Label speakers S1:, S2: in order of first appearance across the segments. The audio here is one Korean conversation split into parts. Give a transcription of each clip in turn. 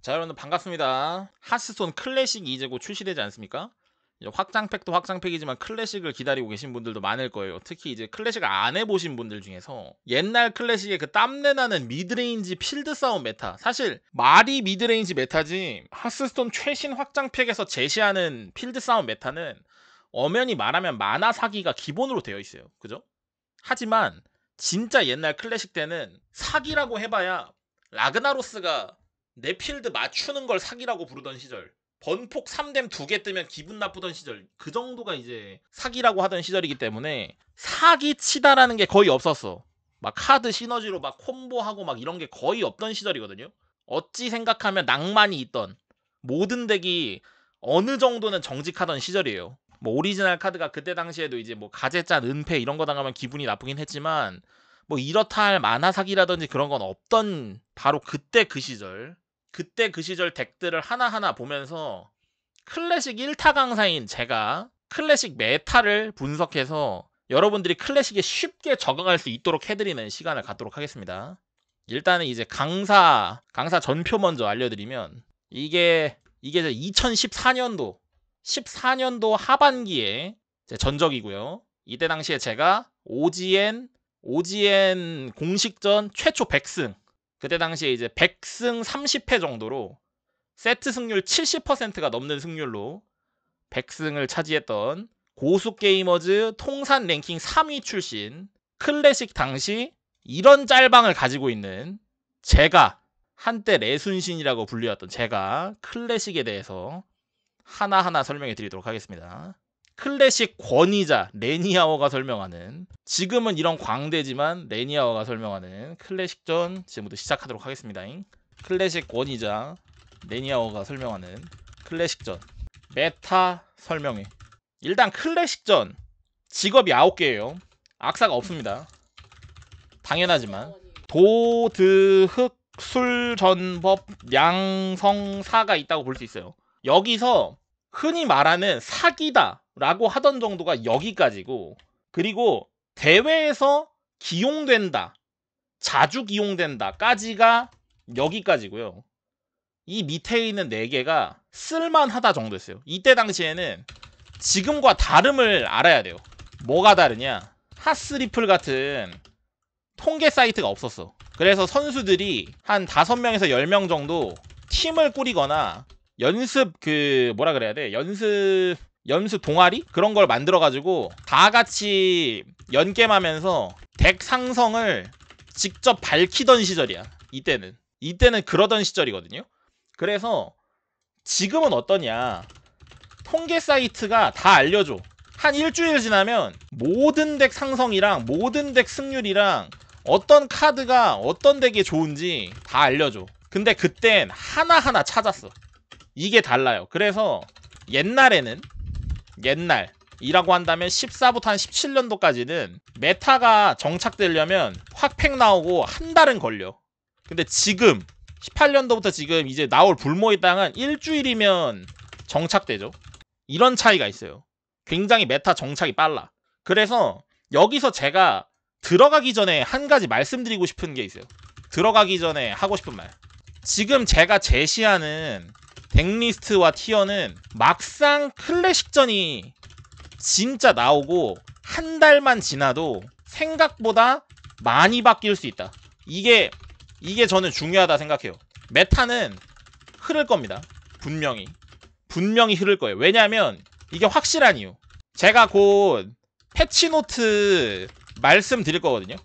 S1: 자 여러분 반갑습니다. 하스톤 클래식 이제곧 출시되지 않습니까? 확장팩도 확장팩이지만 클래식을 기다리고 계신 분들도 많을 거예요. 특히 이제 클래식 을안 해보신 분들 중에서 옛날 클래식의 그 땀내 나는 미드레인지 필드 싸움 메타. 사실 말이 미드레인지 메타지 하스스톤 최신 확장팩에서 제시하는 필드 싸움 메타는 엄연히 말하면 만화 사기가 기본으로 되어 있어요. 그죠? 하지만 진짜 옛날 클래식 때는 사기라고 해봐야 라그나로스가 내 필드 맞추는 걸 사기라고 부르던 시절 번폭 3댐 2개 뜨면 기분 나쁘던 시절 그 정도가 이제 사기라고 하던 시절이기 때문에 사기치다라는 게 거의 없었어 막 카드 시너지로 막 콤보하고 막 이런 게 거의 없던 시절이거든요 어찌 생각하면 낭만이 있던 모든 덱이 어느 정도는 정직하던 시절이에요 뭐 오리지널 카드가 그때 당시에도 이제 뭐가재짠 은폐 이런 거 당하면 기분이 나쁘긴 했지만 뭐 이렇다 할 만화 사기라든지 그런 건 없던 바로 그때 그 시절 그때 그 시절 덱들을 하나하나 보면서 클래식 1타 강사인 제가 클래식 메타를 분석해서 여러분들이 클래식에 쉽게 적응할 수 있도록 해드리는 시간을 갖도록 하겠습니다. 일단은 이제 강사, 강사 전표 먼저 알려드리면 이게, 이게 2014년도, 14년도 하반기에 전적이고요. 이때 당시에 제가 OGN, OGN 공식전 최초 100승, 그때 당시에 이제 100승 3 0회 정도로 세트 승률 70%가 넘는 승률로 100승을 차지했던 고수 게이머즈 통산 랭킹 3위 출신 클래식 당시 이런 짤방을 가지고 있는 제가 한때 레순신이라고 불리웠던 제가 클래식에 대해서 하나하나 설명해 드리도록 하겠습니다. 클래식 권위자 레니아워가 설명하는 지금은 이런 광대지만 레니아워가 설명하는 클래식전 지금부터 시작하도록 하겠습니다. 클래식 권위자 레니아워가 설명하는 클래식전 메타 설명회 일단 클래식전 직업이 9개예요. 악사가 없습니다. 당연하지만 도드흑술전법 양성사가 있다고 볼 수 있어요. 여기서 흔히 말하는 사기다 라고 하던 정도가 여기까지고 그리고 대회에서 기용된다 자주 기용된다까지가 여기까지고요 이 밑에 있는 4개가 쓸만하다 정도였어요 이때 당시에는 지금과 다름을 알아야 돼요 뭐가 다르냐 하스리플 같은 통계 사이트가 없었어 그래서 선수들이 한 5명에서 10명 정도 팀을 꾸리거나 연습 그 뭐라 그래야 돼 연습 연수 동아리 그런 걸 만들어 가지고 다 같이 연겜하면서 덱 상성을 직접 밝히던 시절이야. 이때는 이때는 그러던 시절이거든요. 그래서 지금은 어떠냐? 통계 사이트가 다 알려줘. 한 일주일 지나면 모든 덱 상성이랑 모든 덱 승률이랑 어떤 카드가 어떤 덱에 좋은지 다 알려줘. 근데 그땐 하나하나 찾았어. 이게 달라요. 그래서 옛날에는 옛날 이라고 한다면 14부터 한 17년도까지는 메타가 정착되려면 확팩 나오고 한 달은 걸려 근데 지금 18년도부터 지금 이제 나올 불모의 땅은 일주일이면 정착되죠 이런 차이가 있어요 굉장히 메타 정착이 빨라 그래서 여기서 제가 들어가기 전에 한 가지 말씀드리고 싶은 게 있어요 들어가기 전에 하고 싶은 말 지금 제가 제시하는 덱리스트와 티어는 막상 클래식전이 진짜 나오고 한 달만 지나도 생각보다 많이 바뀔 수 있다. 이게 이게 저는 중요하다 생각해요. 메타는 흐를 겁니다. 분명히. 분명히 흐를 거예요. 왜냐하면 이게 확실한 이유. 제가 곧 패치노트 말씀드릴 거거든요.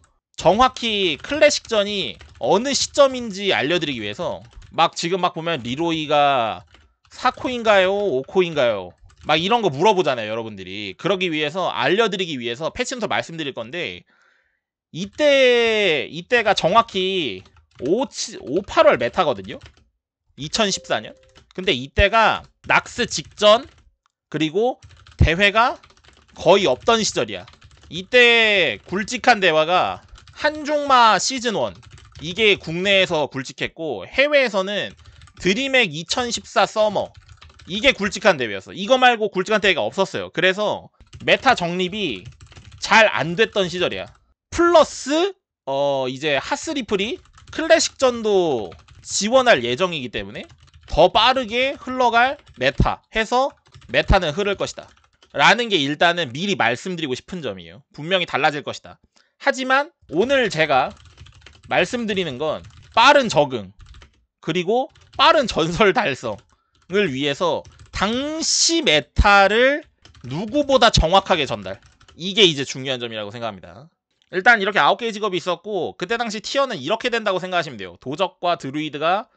S1: 정확히 클래식전이 어느 시점인지 알려드리기 위해서 막 지금 막 보면 리로이가 4코인가요? 5코인가요? 막 이런 거 물어보잖아요 여러분들이 그러기 위해서 알려드리기 위해서 패치부터 말씀드릴 건데 이때 이때가 정확히 5, 5 8월 메타거든요 2014년 근데 이때가 낙스 직전 그리고 대회가 거의 없던 시절이야 이때 굵직한 대화가 한종마 시즌 1 이게 국내에서 굵직했고 해외에서는 드림액 2014 서머 이게 굵직한 대회였어. 이거 말고 굵직한 대회가 없었어요. 그래서 메타 정립이 잘 안 됐던 시절이야. 플러스 어 이제 핫스리플이 클래식전도 지원할 예정이기 때문에 더 빠르게 흘러갈 메타 해서 메타는 흐를 것이다. 라는 게 일단은 미리 말씀드리고 싶은 점이에요. 분명히 달라질 것이다. 하지만 오늘 제가 말씀드리는 건 빠른 적응 그리고 빠른 전설 달성을 위해서 당시 메타를 누구보다 정확하게 전달 이게 이제 중요한 점이라고 생각합니다 일단 이렇게 9개의 직업이 있었고 그때 당시 티어는 이렇게 된다고 생각하시면 돼요 도적과 드루이드가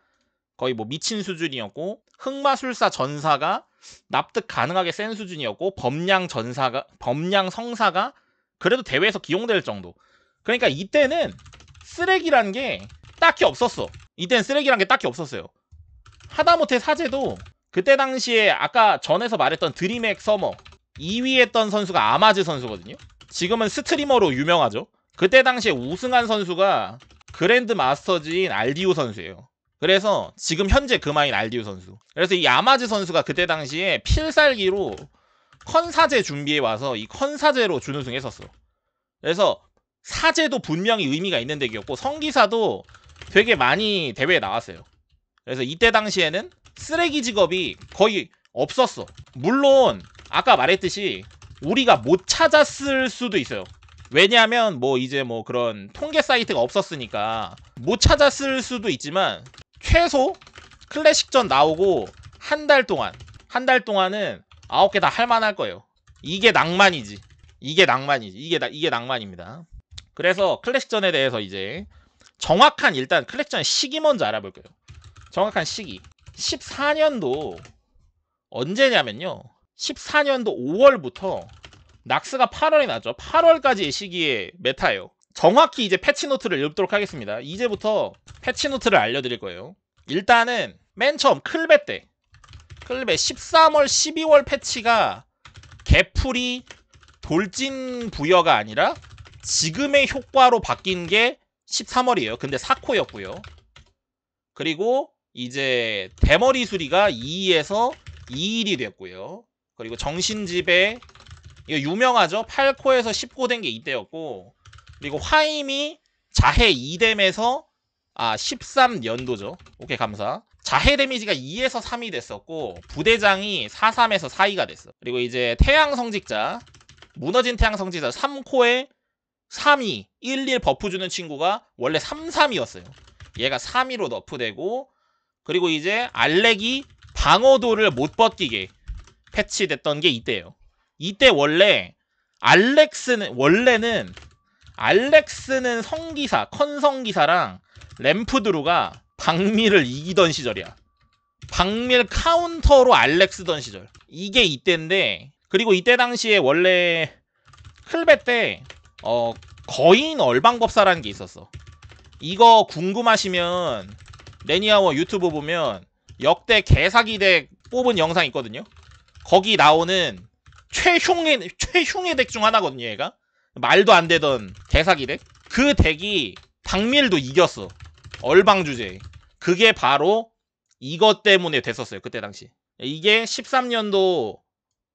S1: 거의 뭐 미친 수준이었고 흑마술사 전사가 납득 가능하게 센 수준이었고 범양 전사가 범양 성사가 그래도 대회에서 기용될 정도. 그러니까 이때는 쓰레기란 게 딱히 없었어. 이때는 쓰레기란 게 딱히 없었어요. 하다못해 사제도 그때 당시에 아까 전에서 말했던 드림엑 서머 2위 했던 선수가 아마즈 선수거든요. 지금은 스트리머로 유명하죠. 그때 당시에 우승한 선수가 그랜드 마스터즈인 알디오 선수예요. 그래서 지금 현재 그마인알디오 선수. 그래서 이 아마즈 선수가 그때 당시에 필살기로 컨사제 준비해 와서 이 컨사제로 준우승했었어. 그래서 사제도 분명히 의미가 있는 덱이었고 성기사도 되게 많이 대회에 나왔어요. 그래서 이때 당시에는 쓰레기 직업이 거의 없었어. 물론 아까 말했듯이 우리가 못 찾았을 수도 있어요. 왜냐하면 뭐 이제 뭐 그런 통계 사이트가 없었으니까 못 찾았을 수도 있지만 최소 클래식전 나오고 한 달 동안 한 달 동안은 아홉 개 다 할만할 거예요. 이게 낭만이지. 이게 낭만이지. 이게 나, 이게 낭만입니다. 그래서 클래식전에 대해서 이제 정확한 일단 클래식전 시기 먼저 알아볼게요. 정확한 시기. 14년도 언제냐면요. 14년도 5월부터 낙스가 8월이 나죠. 8월까지의 시기에 메타예요. 정확히 이제 패치노트를 읽도록 하겠습니다. 이제부터 패치노트를 알려드릴 거예요. 일단은 맨 처음 클베 때 클립에 13월 12월 패치가 개풀이 돌진 부여가 아니라 지금의 효과로 바뀐 게 13월이에요. 근데 4코였고요. 그리고 이제 대머리 수리가 2에서 2일이 됐고요. 그리고 정신집에 이거 유명하죠. 8코에서 10코 된 게 이때였고 그리고 화임이 자해 2댐에서 아 13년도죠. 오케이 감사. 자해 데미지가 2에서 3이 됐었고 부대장이 4, 3에서 4이가 됐어. 그리고 이제 태양 성직자 무너진 태양 성직자 3코에 32, 11 버프 주는 친구가 원래 33이었어요. 얘가 32로 너프되고 그리고 이제 알렉이 방어도를 못 벗기게 패치됐던 게 이때예요. 이때 원래 알렉스는 원래는 알렉스는 성기사, 컨성기사랑 램프드루가 박밀을 이기던 시절이야. 박밀 카운터로 알렉스 던 시절. 이게 이때인데 그리고 이때 당시에 원래 클베 때 어, 거인 얼방법사라는 게 있었어. 이거 궁금하시면 레니아워 유튜브 보면 역대 개사기덱 뽑은 영상 있거든요. 거기 나오는 최흉의 최흉의 덱 중 하나거든요, 얘가. 말도 안 되던 개사기 덱. 그 덱이 박밀도 이겼어. 얼방 주제. 그게 바로 이것 때문에 됐었어요. 그때 당시. 이게 13년도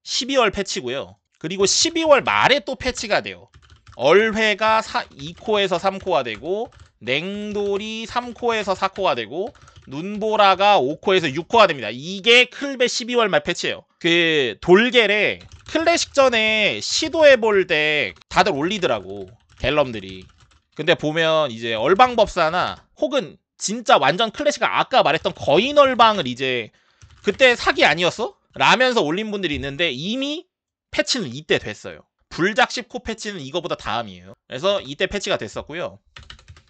S1: 12월 패치고요. 그리고 12월 말에 또 패치가 돼요. 얼회가 4, 2코에서 3코가 되고 냉돌이 3코에서 4코가 되고 눈보라가 5코에서 6코가 됩니다. 이게 클베 12월 말 패치예요. 그 돌계래 클래식 전에 시도해 볼 때 다들 올리더라고 갤럼들이. 근데 보면 이제 얼방법사나 혹은 진짜 완전 클래식 아까 말했던 거인얼방을 이제 그때 사기 아니었어? 라면서 올린 분들이 있는데 이미 패치는 이때 됐어요. 불작1 0코 패치는 이거보다 다음이에요. 그래서 이때 패치가 됐었고요.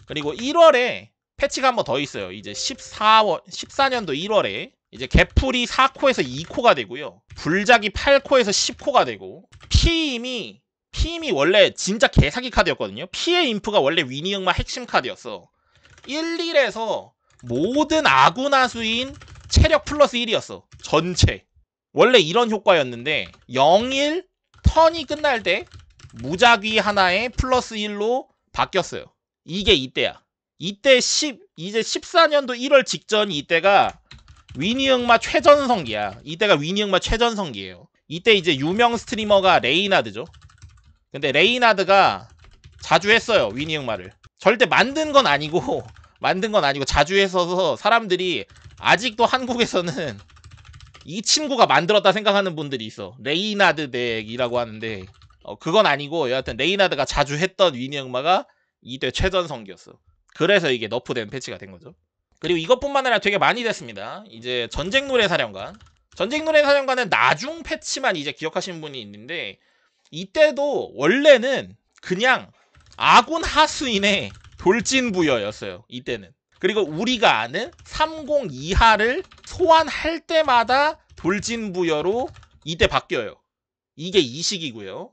S1: 그리고 1월에 패치가 한 번 더 있어요. 이제 14월 14년도 1월에 이제 개풀이 4코에서 2코가 되고요. 불작이 8코에서 10코가 되고 피임이 피임이 원래 진짜 개사기 카드였거든요. 피의 인프가 원래 위니응마 핵심 카드였어. 1, 1에서 모든 아구나 수인 체력 플러스 1이었어. 전체. 원래 이런 효과였는데 0, 1 턴이 끝날 때 무작위 하나에 플러스 1로 바뀌었어요. 이게 이때야. 이때 10, 이제 14년도 1월 직전 이때가 위니응마 최전성기야. 이때가 위니응마 최전성기예요. 이때 이제 유명 스트리머가 레이나드죠. 근데 레이나드가 자주 했어요. 위니응마를. 절대 만든 건 아니고 만든 건 아니고 자주 했어서 사람들이 아직도 한국에서는 이 친구가 만들었다 생각하는 분들이 있어 레이나드 덱이라고 하는데 어, 그건 아니고 여하튼 레이나드가 자주 했던 위니엄마가 이때 최전성기였어 그래서 이게 너프된 패치가 된 거죠 그리고 이것뿐만 아니라 되게 많이 됐습니다 이제 전쟁 노래 사령관 전쟁 노래 사령관은 나중 패치만 이제 기억하시는 분이 있는데 이때도 원래는 그냥 아군 하수인의 돌진 부여였어요. 이때는. 그리고 우리가 아는 30 이하를 소환할 때마다 돌진 부여로 이때 바뀌어요. 이게 이식이고요.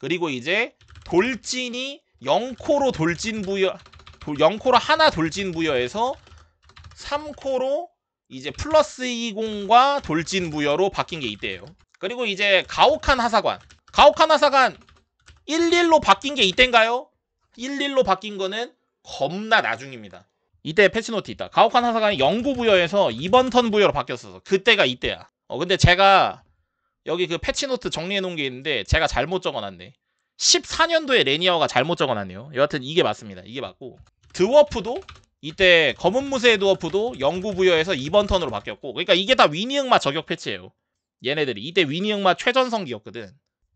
S1: 그리고 이제 돌진이 0코로 돌진 부여 0코로 하나 돌진 부여에서 3코로 이제 플러스 20과 돌진 부여로 바뀐 게있대요 그리고 이제 가혹한 하사관. 가혹한 하사관 11로 바뀐 게 이때인가요? 11로 바뀐 거는 겁나 나중입니다. 이때 패치노트 있다. 가혹한 하사관이 영부 부여에서 2번 턴 부여로 바뀌었어서 그때가 이때야. 어 근데 제가 여기 그 패치노트 정리해 놓은 게 있는데 제가 잘못 적어놨네. 14년도에 레니아가 잘못 적어놨네요. 여하튼 이게 맞습니다. 이게 맞고 드워프도 이때 검은 무쇠 드워프도 영구 부여에서 2번 턴으로 바뀌었고 그러니까 이게 다 위니응마 저격 패치예요. 얘네들이 이때 위니응마 최전성기였거든.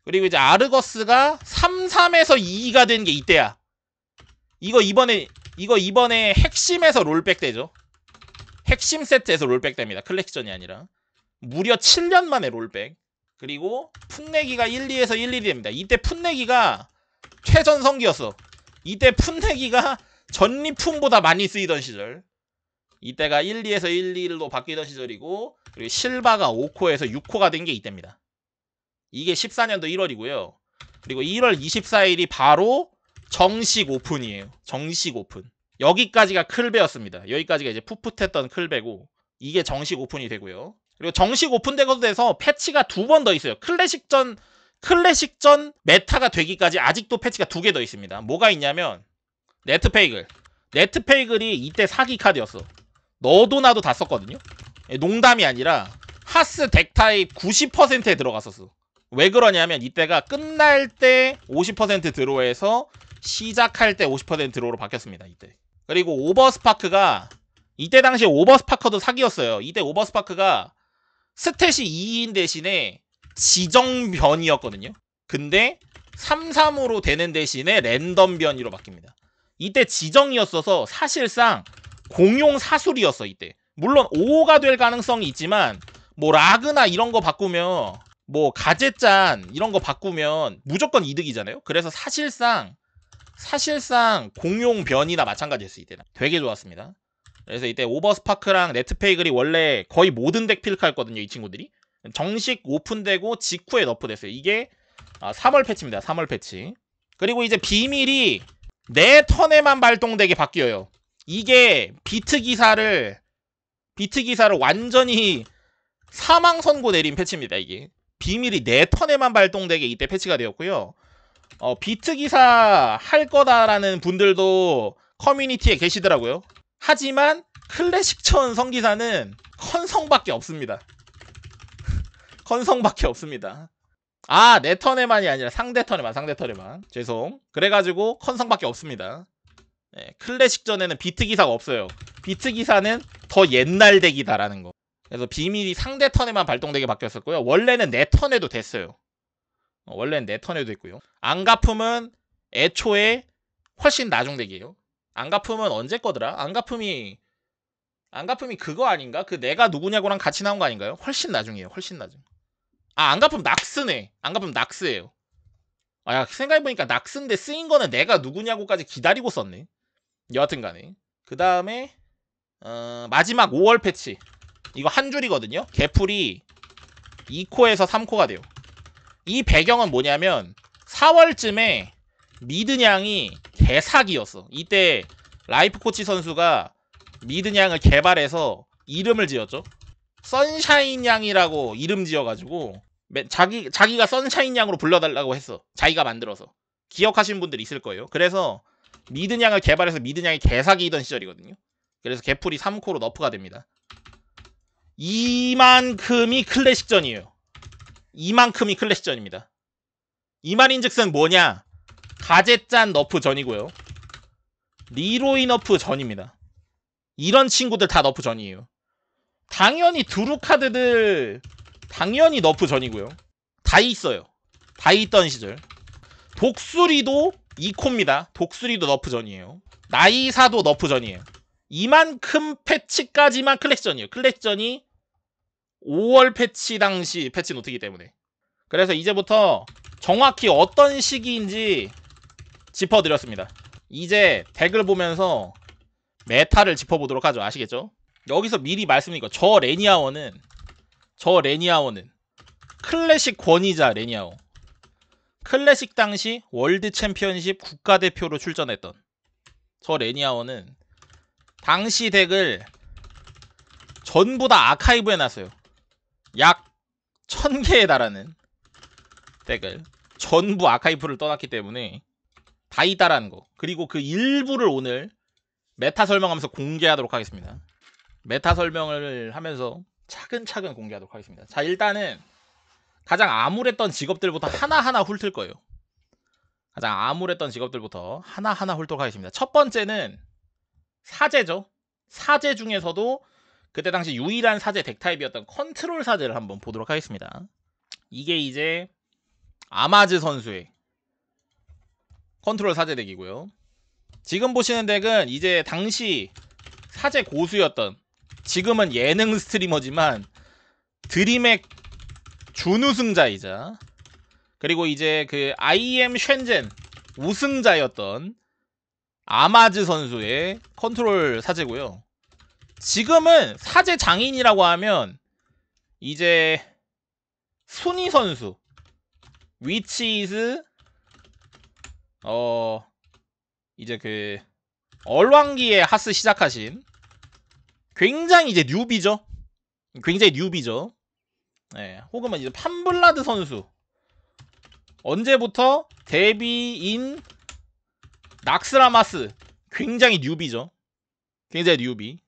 S1: 그리고 이제 아르거스가 33에서 2가 된 게 이때야. 이거 이번에 이거 이번에 핵심에서 롤백 되죠. 핵심 세트에서 롤백 됩니다. 클렉션이 아니라. 무려 7년 만에 롤백. 그리고 풋내기가 1, 2에서 1, 1이 됩니다. 이때 풋내기가 최전성기였어. 이때 풋내기가 전리품보다 많이 쓰이던 시절. 이때가 1, 2에서 1, 1로 바뀌던 시절이고 그리고 실바가 5코에서 6코가 된 게 이때입니다. 이게 14년도 1월이고요. 그리고 1월 24일이 바로 정식 오픈이에요. 정식 오픈. 여기까지가 클베였습니다. 여기까지가 이제 풋풋했던 클베고 이게 정식 오픈이 되고요. 그리고 정식 오픈된 것에 대해서 패치가 두 번 더 있어요. 클래식전 클래식전 메타가 되기까지 아직도 패치가 두 개 더 있습니다. 뭐가 있냐면 네트페이글. 네트페이글이 이때 사기 카드였어. 너도 나도 다 썼거든요. 농담이 아니라 하스 덱타입 90%에 들어갔었어. 왜 그러냐면 이때가 끝날 때 50% 드로에서 시작할 때 50% 드로로 바뀌었습니다. 이때. 그리고 오버스파크가 이때 당시에 오버스파크도 사기였어요. 이때 오버스파크가 스탯이 2인 대신에 지정 변이었거든요. 근데 3, 3으로 되는 대신에 랜덤 변이로 바뀝니다. 이때 지정이었어서 사실상 공용 사술이었어 이때. 물론 5가 될 가능성이 있지만 뭐 라그나 이런 거 바꾸면 뭐 가제짠 이런 거 바꾸면 무조건 이득이잖아요. 그래서 사실상 사실상 공용 변이나 마찬가지였어 이때는 되게 좋았습니다. 그래서 이때 오버스파크랑 네트페이글이 원래 거의 모든 덱 필카였거든요 이 친구들이 정식 오픈되고 직후에 너프됐어요. 이게 3월 아, 패치입니다. 3월 패치. 그리고 이제 비밀이 내 네 턴에만 발동되게 바뀌어요. 이게 비트 기사를 비트 기사를 완전히 사망 선고 내린 패치입니다. 이게 비밀이 4턴에만 발동되게 이때 패치가 되었고요. 어, 비트 기사 할 거다라는 분들도 커뮤니티에 계시더라고요. 하지만 클래식천 성기사는 컨성밖에 없습니다. 컨성밖에 없습니다. 아, 내 네 턴에만이 아니라 상대 턴에만, 상대 턴에만. 죄송. 그래가지고 컨성밖에 없습니다. 네, 클래식 전에는 비트 기사가 없어요. 비트 기사는 더 옛날 덱이다라는 거. 그래서 비밀이 상대 턴에만 발동되게 바뀌었었고요. 원래는 내 턴에도 됐어요. 어, 원래는 내 턴에도 있고요. 안가품은 애초에 훨씬 나중 되기예요 안가품은 언제 거더라? 안가품이 안가품이 그거 아닌가? 그 내가 누구냐고랑 같이 나온 거 아닌가요? 훨씬 나중이에요. 훨씬 나중. 아 안가품 낙스네. 안가품 낙스예요. 아 생각해보니까 낙스인데 쓰인 거는 내가 누구냐고까지 기다리고 썼네. 여하튼간에 그 다음에 어, 마지막 5월 패치. 이거 한 줄이거든요. 개풀이 2코에서 3코가 돼요. 이 배경은 뭐냐면 4월쯤에 미드냥이 개사기였어. 이때 라이프 코치 선수가 미드냥을 개발해서 이름을 지었죠. 선샤인 냥이라고 이름 지어가지고 자기 자기가 선샤인 냥으로 불러달라고 했어. 자기가 만들어서 기억하시는 분들 있을 거예요. 그래서 미드냥을 개발해서 미드냥이 개사기이던 시절이거든요. 그래서 개풀이 3코로 너프가 됩니다. 이만큼이 클래식전이에요. 이만큼이 클래식전입니다. 이만인즉슨 뭐냐? 가제짠 너프 전이고요. 리로이 너프 전입니다. 이런 친구들 다 너프 전이에요. 당연히 두루 카드들 당연히 너프 전이고요. 다 있어요. 다 있던 시절. 독수리도 이코입니다. 독수리도 너프 전이에요. 나이사도 너프 전이에요. 이만큼 패치까지만 클렉션이에요클렉션이 5월 패치 당시 패치 노트이기 때문에. 그래서 이제부터 정확히 어떤 시기인지 짚어드렸습니다. 이제 덱을 보면서 메타를 짚어보도록 하죠. 아시겠죠? 여기서 미리 말씀드린 거. 저 레니아워는 저 레니아워는 클래식 권위자 레니아워. 클래식 당시 월드 챔피언십 국가대표로 출전했던 저 레니아워는 당시 덱을 전부 다 아카이브해 놨어요. 약 1000개에 달하는 덱을 전부 아카이브를 떠났기 때문에 다 있다라는 거. 그리고 그 일부를 오늘 메타 설명하면서 공개하도록 하겠습니다. 메타 설명을 하면서 차근차근 공개하도록 하겠습니다. 자, 일단은 가장 암울했던 직업들부터 하나하나 훑을 거예요. 가장 암울했던 직업들부터 하나하나 훑도록 하겠습니다. 첫 번째는 사제죠. 사제 중에서도 그때 당시 유일한 사제 덱타입이었던 컨트롤 사제를 한번 보도록 하겠습니다. 이게 이제 아마즈 선수의 컨트롤 사제 덱이고요. 지금 보시는 덱은 이제 당시 사제 고수였던 지금은 예능 스트리머지만 드림의 준우승자이자 그리고 이제 그 IM 쉔젠 우승자였던 아마즈 선수의 컨트롤 사제고요. 지금은 사제 장인이라고 하면 이제 순위 선수 위치 이즈 어 이제 그얼왕기에 하스 시작하신 굉장히 이제 뉴비죠. 굉장히 뉴비죠. 네, 혹은 뭐 이제 판블라드 선수 언제부터 데뷔인 낙스라마스 굉장히 뉴비죠. 굉장히 뉴비.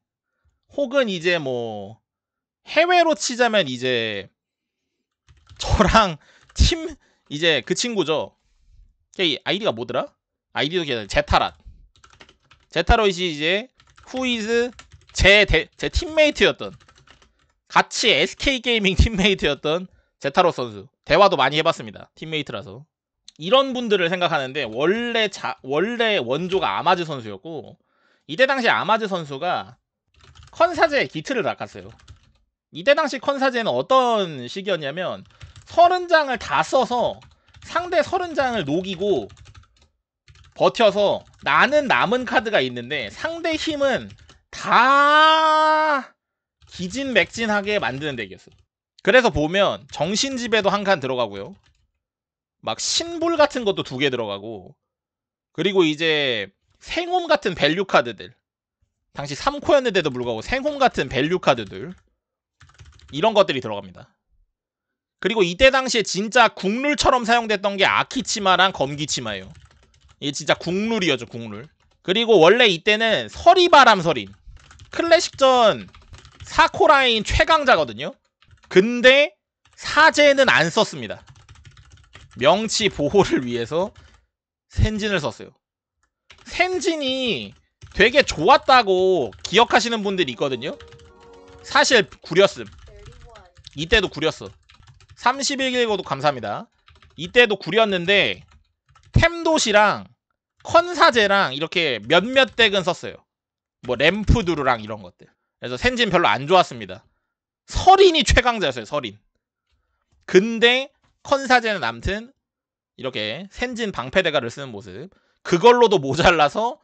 S1: 혹은 이제 뭐 해외로 치자면 이제 저랑 팀 이제 그 친구죠. 아이디가 뭐더라? 아이디도 기억나. 제타랏. 제타로이 이제 후이즈 제, 대, 제 팀메이트였던 같이 SK 게이밍 팀메이트였던 제타로 선수. 대화도 많이 해봤습니다. 팀메이트라서. 이런 분들을 생각하는데 원래 자 원래 원조가 아마즈 선수였고 이때 당시 아마즈 선수가 컨사제 기틀을 낚았어요. 이때 당시 컨사제는 어떤 시기였냐면 30장을 다 써서 상대 30장을 녹이고 버텨서 나는 남은 카드가 있는데 상대 힘은 다 기진맥진하게 만드는 덱이었어요. 그래서 보면 정신집에도한 칸 들어가고요. 막 신불 같은 것도 두 개 들어가고 그리고 이제 생홈 같은 밸류 카드들 당시 3코였는데도 불구하고 생홈 같은 밸류 카드들 이런 것들이 들어갑니다. 그리고 이때 당시에 진짜 국룰처럼 사용됐던 게 아키치마랑 검기치마예요. 이게 진짜 국룰이었죠, 국룰. 그리고 원래 이때는 서리바람 서림. 클래식전 사코라인 최강자거든요. 근데 사제는 안 썼습니다. 명치 보호를 위해서 센진을 썼어요. 센진이 되게 좋았다고 기억하시는 분들이 있거든요. 사실 구렸음. 이때도 구렸어. 31일고도 감사합니다. 이때도 구렸는데 템도시랑 컨사제랑 이렇게 몇몇 덱은 썼어요. 뭐 램프두르랑 이런 것들. 그래서 센진 별로 안 좋았습니다. 서린이 최강자였어요. 서린. 근데 컨사제는 암튼 이렇게 센진 방패대가를 쓰는 모습 그걸로도 모자라서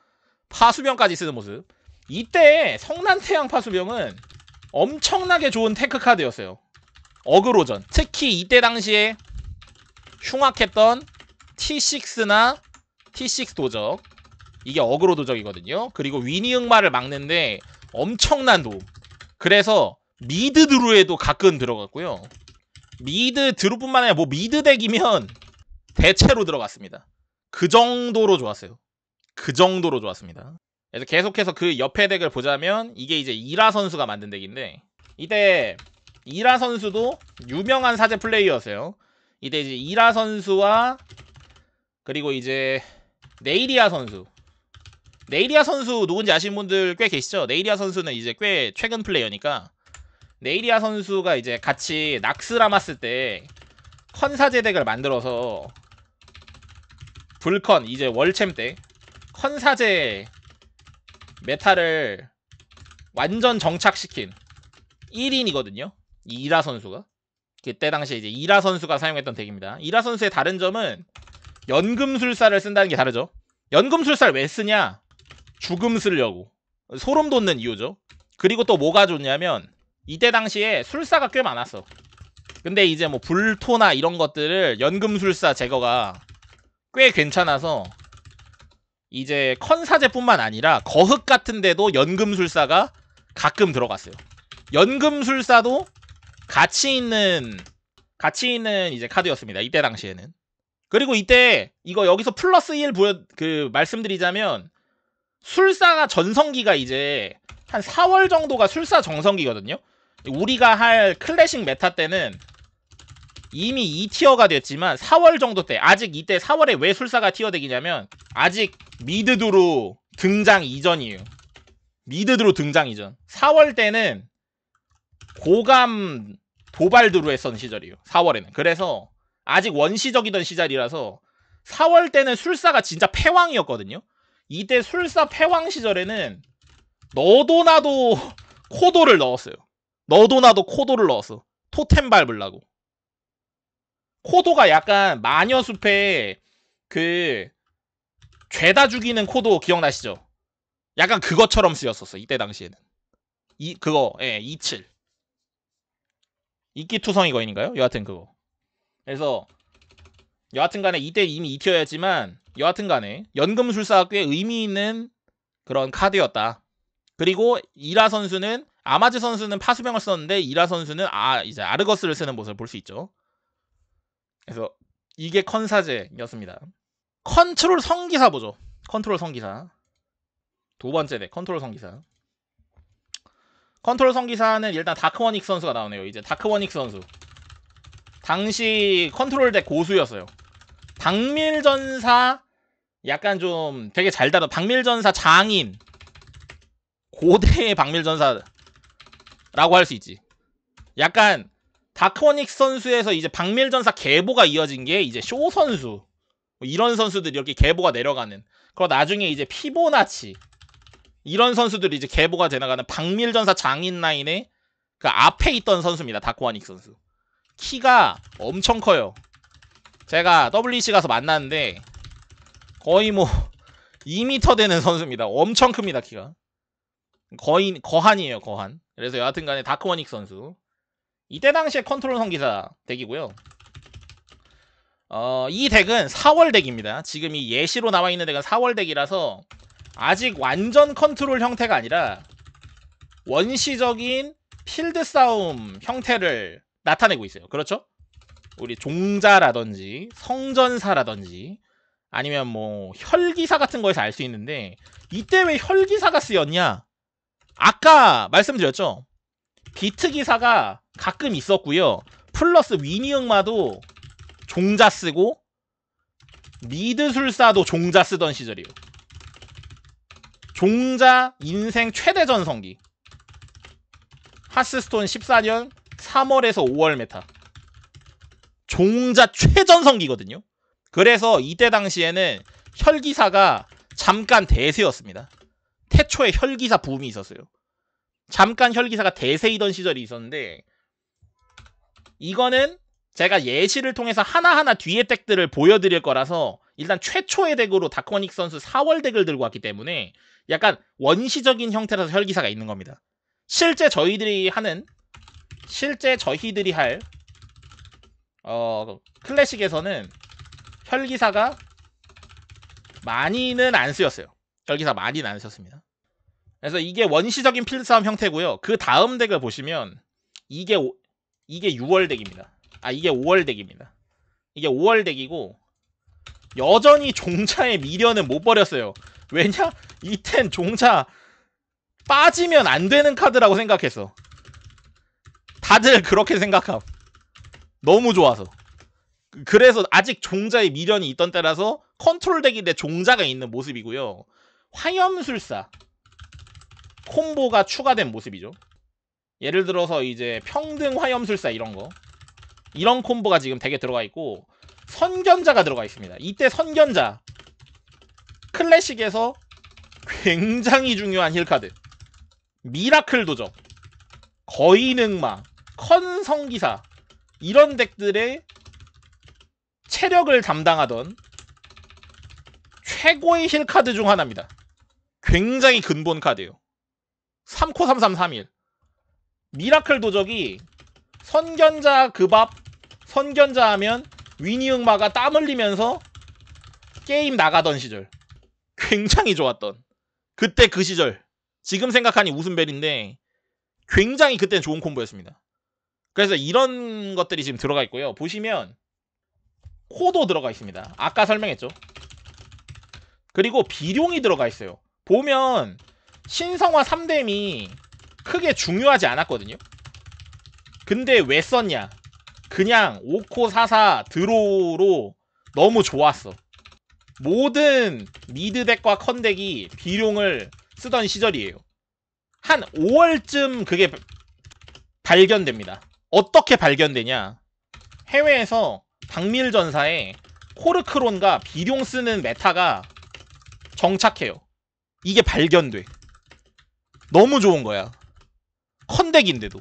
S1: 파수병까지 쓰는 모습 이때 성난태양 파수병은 엄청나게 좋은 테크 카드였어요 어그로전 특히 이때 당시에 흉악했던 T6나 T6 도적 이게 어그로 도적이거든요 그리고 위니 응마를 막는데 엄청난 도움 그래서 미드 드루에도 가끔 들어갔고요 미드 드루뿐만 아니라 뭐 미드 덱이면 대체로 들어갔습니다. 그 정도로 좋았어요. 그 정도로 좋았습니다. 그래서 계속해서 그 옆에 덱을 보자면 이게 이제 이라 선수가 만든 덱인데 이때 이라 선수도 유명한 사제 플레이어였어요. 이때 이제 이라 선수와 그리고 이제 네이리아 선수 네이리아 선수 누군지 아시는 분들 꽤 계시죠? 네이리아 선수는 이제 꽤 최근 플레이어니까 네이리아 선수가 이제 같이 낙스라마스 때 컨사제 덱을 만들어서 불컨 이제 월챔 때 컨사제 메타를 완전 정착시킨 1인이거든요. 이라 선수가. 그때 당시에 이제 이라 선수가 사용했던 덱입니다. 이라 선수의 다른 점은 연금술사를 쓴다는 게 다르죠. 연금술사를 왜 쓰냐? 죽음 쓰려고. 소름 돋는 이유죠. 그리고 또 뭐가 좋냐면 이때 당시에 술사가 꽤 많았어. 근데 이제 뭐 불토나 이런 것들을 연금술사 제거가 꽤 괜찮아서 이제 컨사제뿐만 아니라 거흑 같은 데도 연금술사가 가끔 들어갔어요. 연금술사도 가치 있는 같이 있는 이제 카드였습니다. 이때 당시에는. 그리고 이때 이거 여기서 플러스 1 보여 그 말씀드리자면 술사가 전성기가 이제 한 4월 정도가 술사 정성기거든요. 우리가 할 클래식 메타 때는 이미 2티어가 됐지만 4월 정도 때 아직 이때 4월에 왜 술사가 티어되기냐면 아직 미드드로 등장 이전이에요 미드드로 등장 이전 4월 때는 고감 도발드로 했던 시절이에요 4월에는 그래서 아직 원시적이던 시절이라서 4월 때는 술사가 진짜 패왕이었거든요 이때 술사 패왕 시절에는 너도 나도 코도를 넣었어요 너도 나도 코도를 넣었어. 토템 밟으려고. 코도가 약간 마녀숲에그 죄다 죽이는 코도 기억나시죠? 약간 그것처럼 쓰였었어. 이때 당시에는. 이 그거 예, 27. 이끼 투성이 거인인가요? 여하튼 그거. 그래서 여하튼 간에 이때 이미 2티어였지만 여하튼 간에 연금술사가 꽤 의미 있는 그런 카드였다. 그리고 이라 선수는 아마즈 선수는 파수병을 썼는데 이라 선수는 아 이제 아르거스를 쓰는 모습을 볼 수 있죠. 그래서 이게 컨사제였습니다. 컨트롤 성기사 보죠. 컨트롤 성기사. 두 번째 대 컨트롤 성기사. 컨트롤 성기사는 일단 다크워닉 선수가 나오네요. 이제 다크워닉 선수. 당시 컨트롤 덱 고수였어요. 박밀전사 약간 좀 되게 잘 다룬 박밀전사 장인 고대의 박밀전사 라고 할 수 있지. 약간 다크워닉 선수에서 이제 박밀전사 계보가 이어진 게 이제 쇼 선수 뭐 이런 선수들이 이렇게 계보가 내려가는 그리고 나중에 이제 피보나치 이런 선수들이 이제 계보가 되나가는 박밀전사 장인 라인의 그 앞에 있던 선수입니다. 다크워닉 선수 키가 엄청 커요. 제가 WEC 가서 만났는데 거의 뭐 2m 되는 선수입니다. 엄청 큽니다 키가 거의 거한이에요 거한. 그래서 여하튼간에 다크워닉 선수 이때 당시에 컨트롤 성기사 덱이고요. 어, 이 덱은 4월 덱입니다. 지금 이 예시로 나와 있는 덱은 4월 덱이라서 아직 완전 컨트롤 형태가 아니라 원시적인 필드 싸움 형태를 나타내고 있어요. 그렇죠? 우리 종자라든지 성전사라든지 아니면 뭐 혈기사 같은 거에서 알 수 있는데 이때 왜 혈기사가 쓰였냐? 아까 말씀드렸죠. 비트 기사가 가끔 있었고요. 플러스 위니응마도 종자 쓰고 미드술사도 종자 쓰던 시절이에요. 종자 인생 최대 전성기. 하스스톤 14년 3월에서 5월 메타. 종자 최전성기거든요. 그래서 이때 당시에는 혈기사가 잠깐 대세였습니다. 최초의 혈기사 붐이 있었어요. 잠깐 혈기사가 대세이던 시절이 있었는데 이거는 제가 예시를 통해서 하나하나 뒤에 덱들을 보여드릴 거라서 일단 최초의 덱으로 다코닉 선수 4월 덱을 들고 왔기 때문에 약간 원시적인 형태라서 혈기사가 있는 겁니다. 실제 저희들이 하는 실제 저희들이 할 어, 클래식에서는 혈기사가 많이는 안 쓰였어요. 혈기사 많이는 안 쓰였습니다. 그래서 이게 원시적인 필드싸움 형태고요. 그 다음 덱을 보시면 이게 오, 이게 6월 덱입니다. 아 이게 5월 덱입니다. 이게 5월 덱이고 여전히 종차의 미련은 못 버렸어요. 왜냐? 이 텐 종차 빠지면 안 되는 카드라고 생각했어. 다들 그렇게 생각함. 너무 좋아서. 그래서 아직 종자의 미련이 있던 때라서 컨트롤 덱인데 종자가 있는 모습이고요. 화염술사. 콤보가 추가된 모습이죠. 예를 들어서 이제 평등 화염술사 이런 거 이런 콤보가 지금 되게 들어가 있고 선견자가 들어가 있습니다. 이때 선견자 클래식에서 굉장히 중요한 힐카드 미라클 도적 거인응마 컨성기사 이런 덱들의 체력을 담당하던 최고의 힐 카드 중 하나입니다. 굉장히 근본 카드예요. 3코 3331 미라클 도적이 선견자 그 밥 선견자 하면 위니응마가 땀 흘리면서 게임 나가던 시절 굉장히 좋았던 그때 그 시절 지금 생각하니 웃음벨인데 굉장히 그때는 좋은 콤보였습니다 그래서 이런 것들이 지금 들어가 있고요 보시면 코도 들어가 있습니다 아까 설명했죠 그리고 비룡이 들어가 있어요 보면 신성화 3댐이 크게 중요하지 않았거든요 근데 왜 썼냐 그냥 5코 4사 드로우로 너무 좋았어 모든 미드덱과 컨덱이 비룡을 쓰던 시절이에요 한 5월쯤 그게 발견됩니다 어떻게 발견되냐 해외에서 박밀전사에 코르크론과 비룡 쓰는 메타가 정착해요 이게 발견돼 너무 좋은 거야. 컨덱인데도.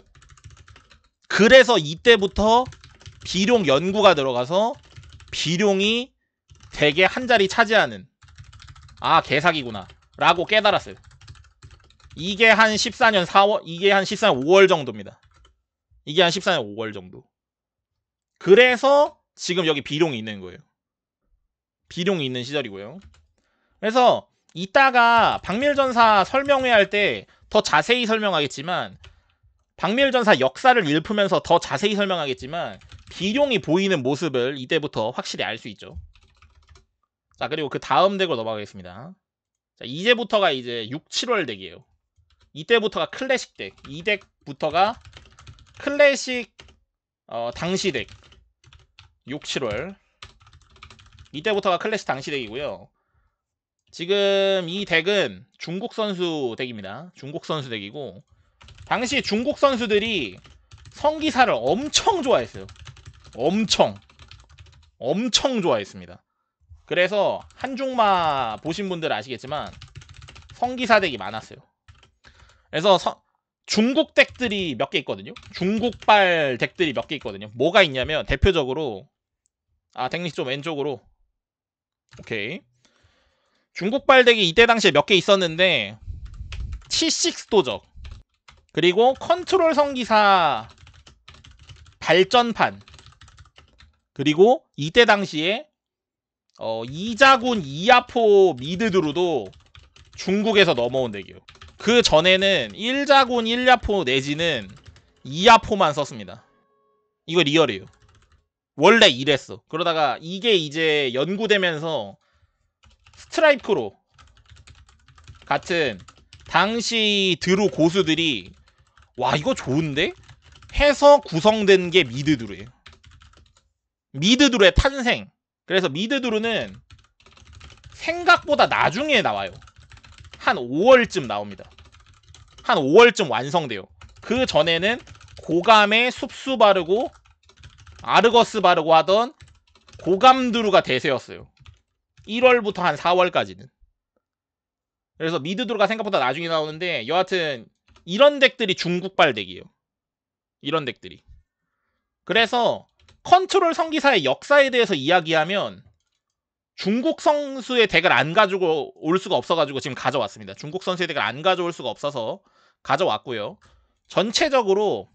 S1: 그래서 이때부터 비룡 연구가 들어가서 비룡이 되게 한 자리 차지하는 아 개사기구나 라고 깨달았어요. 이게 한 14년 4월 이게 한 14년 5월 정도입니다. 이게 한 14년 5월 정도. 그래서 지금 여기 비룡이 있는 거예요. 비룡이 있는 시절이고요. 그래서 이따가 박밀전사 설명회 할때 더 자세히 설명하겠지만 박밀 전사 역사를 일으면서더 자세히 설명하겠지만 비룡이 보이는 모습을 이때부터 확실히 알 수 있죠. 자 그리고 그 다음 덱으로 넘어가겠습니다. 자 이제부터가 이제 6, 7월 덱이에요. 이때부터가 클래식 덱, 이 덱부터가 클래식 어, 당시 덱 6, 7월 이때부터가 클래식 당시 덱이고요. 지금 이 덱은 중국 선수 덱입니다. 중국 선수 덱이고 당시 중국 선수들이 성기사를 엄청 좋아했어요. 엄청 엄청 좋아했습니다. 그래서 한중마 보신 분들 아시겠지만 성기사 덱이 많았어요. 그래서 서, 중국 덱들이 몇 개 있거든요. 중국발 덱들이 몇 개 있거든요. 뭐가 있냐면 대표적으로 아 덱리스 좀 왼쪽으로 오케이 중국 발덱이 이때 당시에 몇 개 있었는데 T6 도적 그리고 컨트롤 성기사 발전판 그리고 이때 당시에 어, 이자군 이아포 미드드루도 중국에서 넘어온 덱이요. 그 전에는 1자군 1야포 내지는 2야포만 썼습니다. 이거 리얼이에요. 원래 이랬어. 그러다가 이게 이제 연구되면서 스트라이크로 같은 당시 드루 고수들이 와 이거 좋은데? 해서 구성된 게 미드드루예요. 미드드루의 탄생. 그래서 미드드루는 생각보다 나중에 나와요. 한 5월쯤 나옵니다. 한 5월쯤 완성돼요. 그 전에는 고감의 숲수 바르고 아르거스 바르고 하던 고감드루가 대세였어요. 1월부터 한 4월까지는. 그래서 미드도르가 생각보다 나중에 나오는데 여하튼 이런 덱들이 중국발 덱이에요. 이런 덱들이. 그래서 컨트롤 성기사의 역사에 대해서 이야기하면 중국 선수의 덱을 안 가지고 올 수가 없어가지고 지금 가져왔습니다. 중국 선수의 덱을 안 가져올 수가 없어서 가져왔고요. 전체적으로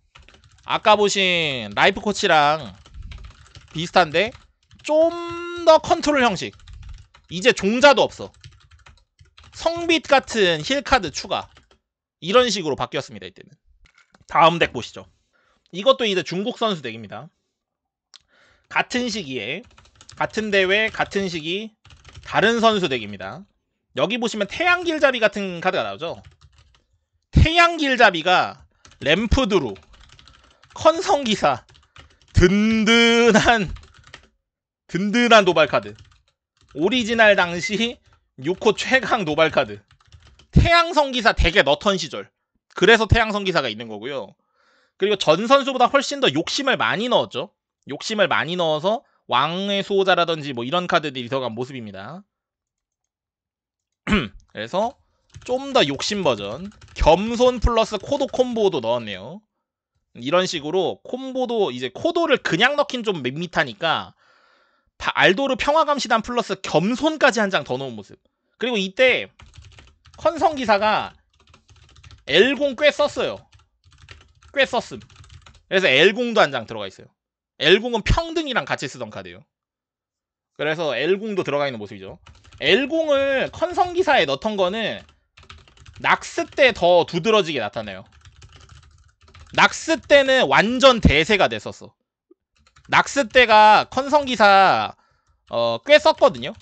S1: 아까 보신 라이프 코치랑 비슷한데 좀 더 컨트롤 형식 이제 종자도 없어 성빛 같은 힐카드 추가 이런 식으로 바뀌었습니다 이때는 다음 덱 보시죠 이것도 이제 중국 선수 덱입니다 같은 시기에 같은 대회 같은 시기 다른 선수 덱입니다 여기 보시면 태양길잡이 같은 카드가 나오죠 태양길잡이가 램프드루 컨성기사 든든한 든든한 도발카드 오리지널 당시 6호 최강 노발 카드. 태양성기사 대게 넣던 시절. 그래서 태양성기사가 있는 거고요. 그리고 전 선수보다 훨씬 더 욕심을 많이 넣었죠. 욕심을 많이 넣어서 왕의 수호자라든지 뭐 이런 카드들이 들어간 모습입니다. 그래서 좀 더 욕심 버전 겸손 플러스 코도 콤보도 넣었네요. 이런 식으로 콤보도 이제 코도를 그냥 넣긴 좀 밋밋하니까 알도르 평화감시단 플러스 겸손까지 한 장 더 넣은 모습. 그리고 이때 컨성 기사가 l 0꽤 썼어요. 꽤 썼음. 그래서 l 0도한 장 들어가 있어요. l 0은 평등이랑 같이 쓰던 카드예요. 그래서 l 0도 들어가 있는 모습이죠. l 0을 컨성 기사에 넣던 거는 낙스 때 더 두드러지게 나타나요. 낙스 때는 완전 대세가 됐었어. 낙스 때가 컨성기사 어, 꽤 썼거든요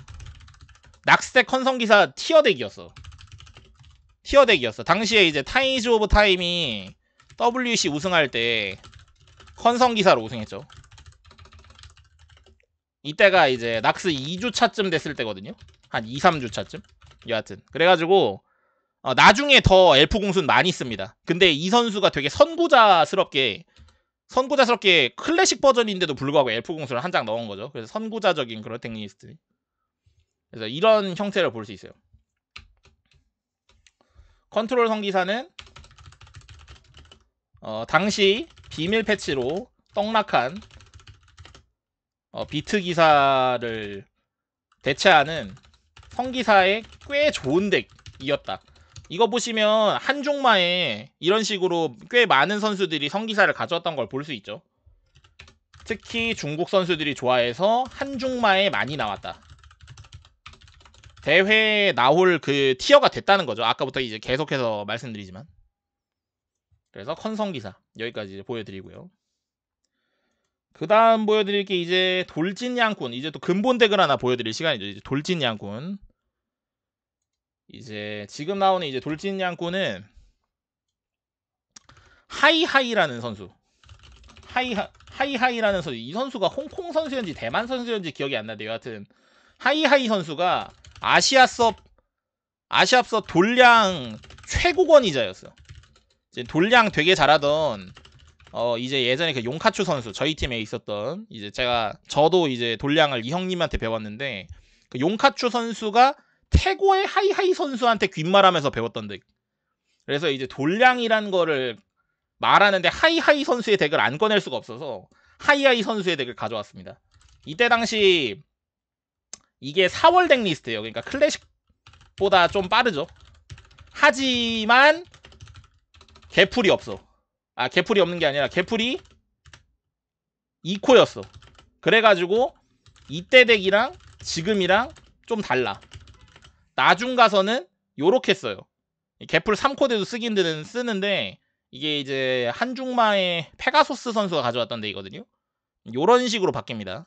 S1: 낙스 때 컨성기사 티어덱이었어 티어덱이었어 당시에 이제 타이즈 오브 타임이 WC 우승할 때 컨성기사로 우승했죠 이때가 이제 낙스 2주차쯤 됐을 때거든요 한 2, 3주차쯤 여하튼 그래가지고 어, 나중에 더 엘프 공수는 많이 씁니다 근데 이 선수가 되게 선구자스럽게 선구자스럽게 클래식 버전인데도 불구하고 엘프 공수를 한 장 넣은 거죠. 그래서 선구자적인 그런 텍니스트. 그래서 이런 형태를 볼 수 있어요. 컨트롤 성기사는 어, 당시 비밀 패치로 떡락한 어, 비트 기사를 대체하는 성기사의 꽤 좋은 덱이었다. 이거 보시면 한 종마에 이런 식으로 꽤 많은 선수들이 성기사를 가져왔던 걸 볼 수 있죠. 특히 중국 선수들이 좋아해서 한 종마에 많이 나왔다. 대회에 나올 그 티어가 됐다는 거죠. 아까부터 이제 계속해서 말씀드리지만. 그래서 컨성기사 여기까지 보여드리고요. 그 다음 보여드릴 게 이제 돌진 양군 이제 또 근본 덱을 하나 보여드릴 시간이죠. 이제 돌진 양군 이제 지금 나오는 이제 돌진 양꼬는 하이하이라는 선수 하이하 하이하이라는 선수 이 선수가 홍콩 선수였는지 대만 선수였는지 기억이 안 나는데 여하튼 하이하이 선수가 아시아섭 아시아섭 돌량 최고권이자였어요. 이제 돌량 되게 잘하던 어 이제 예전에 그 용카추 선수 저희 팀에 있었던 이제 제가 저도 이제 돌량을 이 형님한테 배웠는데 그 용카추 선수가 태고의 하이하이 선수한테 귓말하면서 배웠던 덱. 그래서 이제 돌량이란 거를 말하는데 하이하이 선수의 덱을 안 꺼낼 수가 없어서 하이하이 선수의 덱을 가져왔습니다. 이때 당시 이게 4월 덱 리스트예요. 그러니까 클래식보다 좀 빠르죠. 하지만 개풀이 없어. 아 개풀이 없는 게 아니라 개풀이 2코였어. 그래가지고 이때 덱이랑 지금이랑 좀 달라. 나중 가서는 요렇게 써요. 개풀 3코드도 쓰긴 드는 쓰는데 이게 이제 한중마의 페가소스 선수가 가져왔던 데이거든요. 요런 식으로 바뀝니다.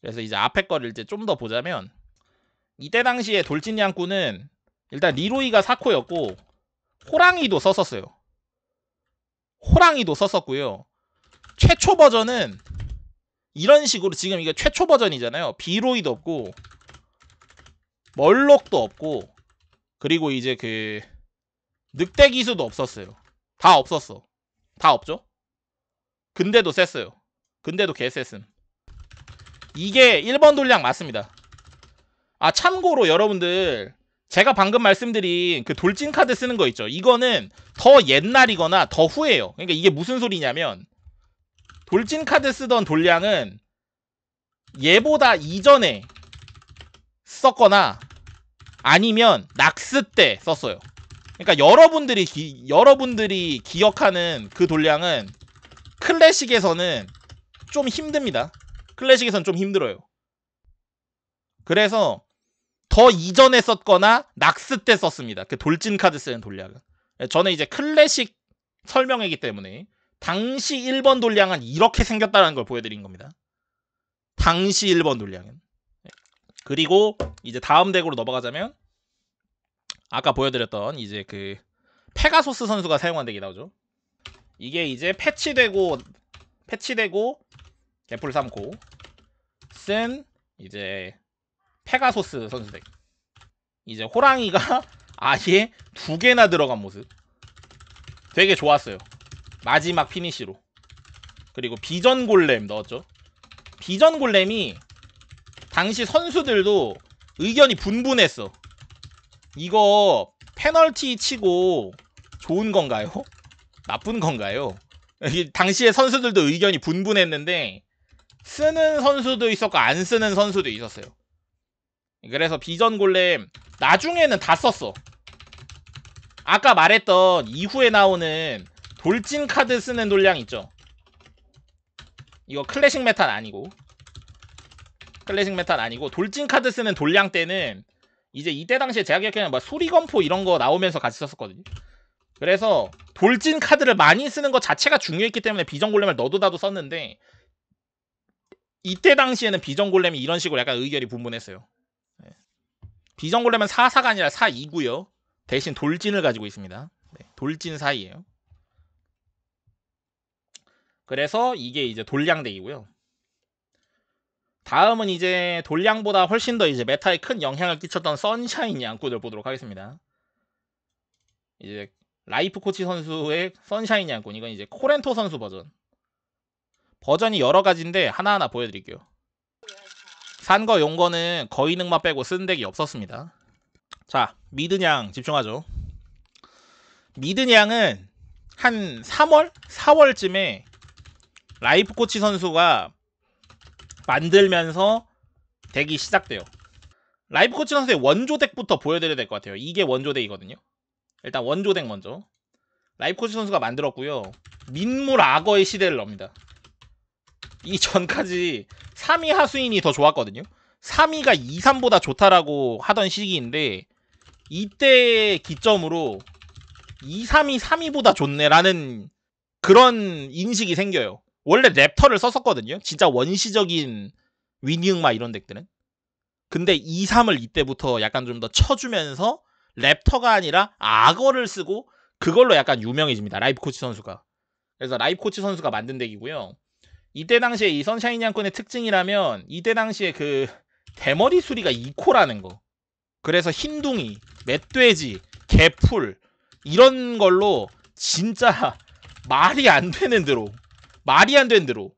S1: 그래서 이제 앞에 거를 이제 좀 더 보자면 이때 당시에 돌진 양꾼은 일단 리로이가 4코였고 호랑이도 썼었어요. 호랑이도 썼었고요. 최초 버전은 이런 식으로 지금 이게 최초 버전이잖아요. 비로이도 없고 멀록도 없고 그리고 이제 그 늑대 기수도 없었어요. 다 없었어. 다 없죠? 근데도 셌어요. 근데도 개셌음. 이게 1번 돌량 맞습니다. 아 참고로 여러분들 제가 방금 말씀드린 그 돌진 카드 쓰는 거 있죠. 이거는 더 옛날이거나 더 후예요. 그러니까 이게 무슨 소리냐면 돌진 카드 쓰던 돌량은 얘보다 이전에 썼거나 아니면 낙스 때 썼어요. 그러니까 여러분들이 기, 여러분들이 기억하는 그 돌량은 클래식에서는 좀 힘듭니다. 클래식에서는 좀 힘들어요. 그래서 더 이전에 썼거나 낙스 때 썼습니다. 그 돌진 카드 쓰는 돌량은. 네, 저는 이제 클래식 설명이기 때문에 당시 1번 돌량은 이렇게 생겼다는 걸 보여드린 겁니다. 당시 1번 돌량은. 그리고 이제 다음 덱으로 넘어가자면 아까 보여드렸던 이제 그 페가소스 선수가 사용한 덱이 나오죠. 이게 이제 패치되고 패치되고 개풀 삼고 쓴 이제 페가소스 선수 덱. 이제 호랑이가 아예 두 개나 들어간 모습. 되게 좋았어요. 마지막 피니쉬로 그리고 비전 골렘 넣었죠. 비전 골렘이 당시 선수들도 의견이 분분했어. 이거 페널티 치고 좋은 건가요? 나쁜 건가요? 당시에 선수들도 의견이 분분했는데 쓰는 선수도 있었고 안 쓰는 선수도 있었어요. 그래서 비전 골렘 나중에는 다 썼어. 아까 말했던 이후에 나오는 돌진 카드 쓰는 돌량 있죠. 이거 클래식 메탄 아니고 클래식 메탈 아니고 돌진 카드 쓰는 돌량 때는 이제 이때 당시에 제가 기억에는 막수리검포 뭐 이런 거 나오면서 같이 썼었거든요. 그래서 돌진 카드를 많이 쓰는 것 자체가 중요했기 때문에 비전골렘을 너도나도 썼는데 이때 당시에는 비전골렘이 이런 식으로 약간 의결이 분분했어요. 네. 비전골렘은 4사가 아니라 4이고요. 대신 돌진을 가지고 있습니다. 네, 돌진 사이에요 그래서 이게 이제 돌량대이고요 다음은 이제 돌량보다 훨씬 더 이제 메타에 큰 영향을 끼쳤던 선샤인 양구들 보도록 하겠습니다. 이제 라이프 코치 선수의 선샤인 양군 이건 이제 코렌토 선수 버전 버전이 여러 가지인데 하나하나 보여드릴게요. 산거 용거는 거의능마 빼고 쓴 덱이 없었습니다. 자 미드냥 집중하죠. 미드냥은 한 3월 4월쯤에 라이프 코치 선수가 만들면서 덱이 시작돼요. 라이브 코치 선수의 원조 덱부터 보여드려야 될 것 같아요. 이게 원조 덱이거든요. 일단 원조 덱 먼저. 라이브 코치 선수가 만들었고요. 민물 악어의 시대를 엽니다. 이 전까지 3위 하수인이 더 좋았거든요. 3위가 2, 3보다 좋다라고 하던 시기인데 이때 기점으로 2, 3위, 3위보다 좋네라는 그런 인식이 생겨요. 원래 랩터를 썼었거든요. 진짜 원시적인 위닝마 이런 덱들은. 근데 2, 3을 이때부터 약간 좀 더 쳐주면서 랩터가 아니라 악어를 쓰고 그걸로 약간 유명해집니다. 라이프 코치 선수가. 그래서 라이프 코치 선수가 만든 덱이고요. 이때 당시에 이 선샤인 양권의 특징이라면 이때 당시에 그 대머리 수리가 2코라는 거. 그래서 흰둥이, 멧돼지, 개풀 이런 걸로 진짜 말이 안 되는 대로 말이 안 되는 드로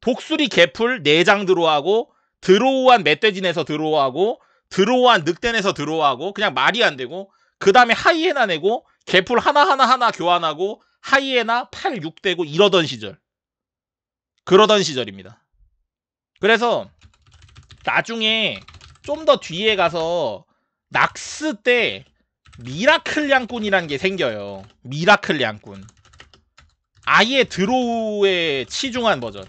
S1: 독수리 개풀 내장 드로하고 드로우한 멧돼지에서 드로우하고 드로우한 늑대에서 드로우하고 그냥 말이 안 되고 그 다음에 하이에나 내고 개풀 하나하나 하나 교환하고 하이에나 8, 6대고 이러던 시절 그러던 시절입니다 그래서 나중에 좀 더 뒤에 가서 낙스 때 미라클 양꾼이란 게 생겨요 미라클 양꾼 아예 드로우에 치중한 버전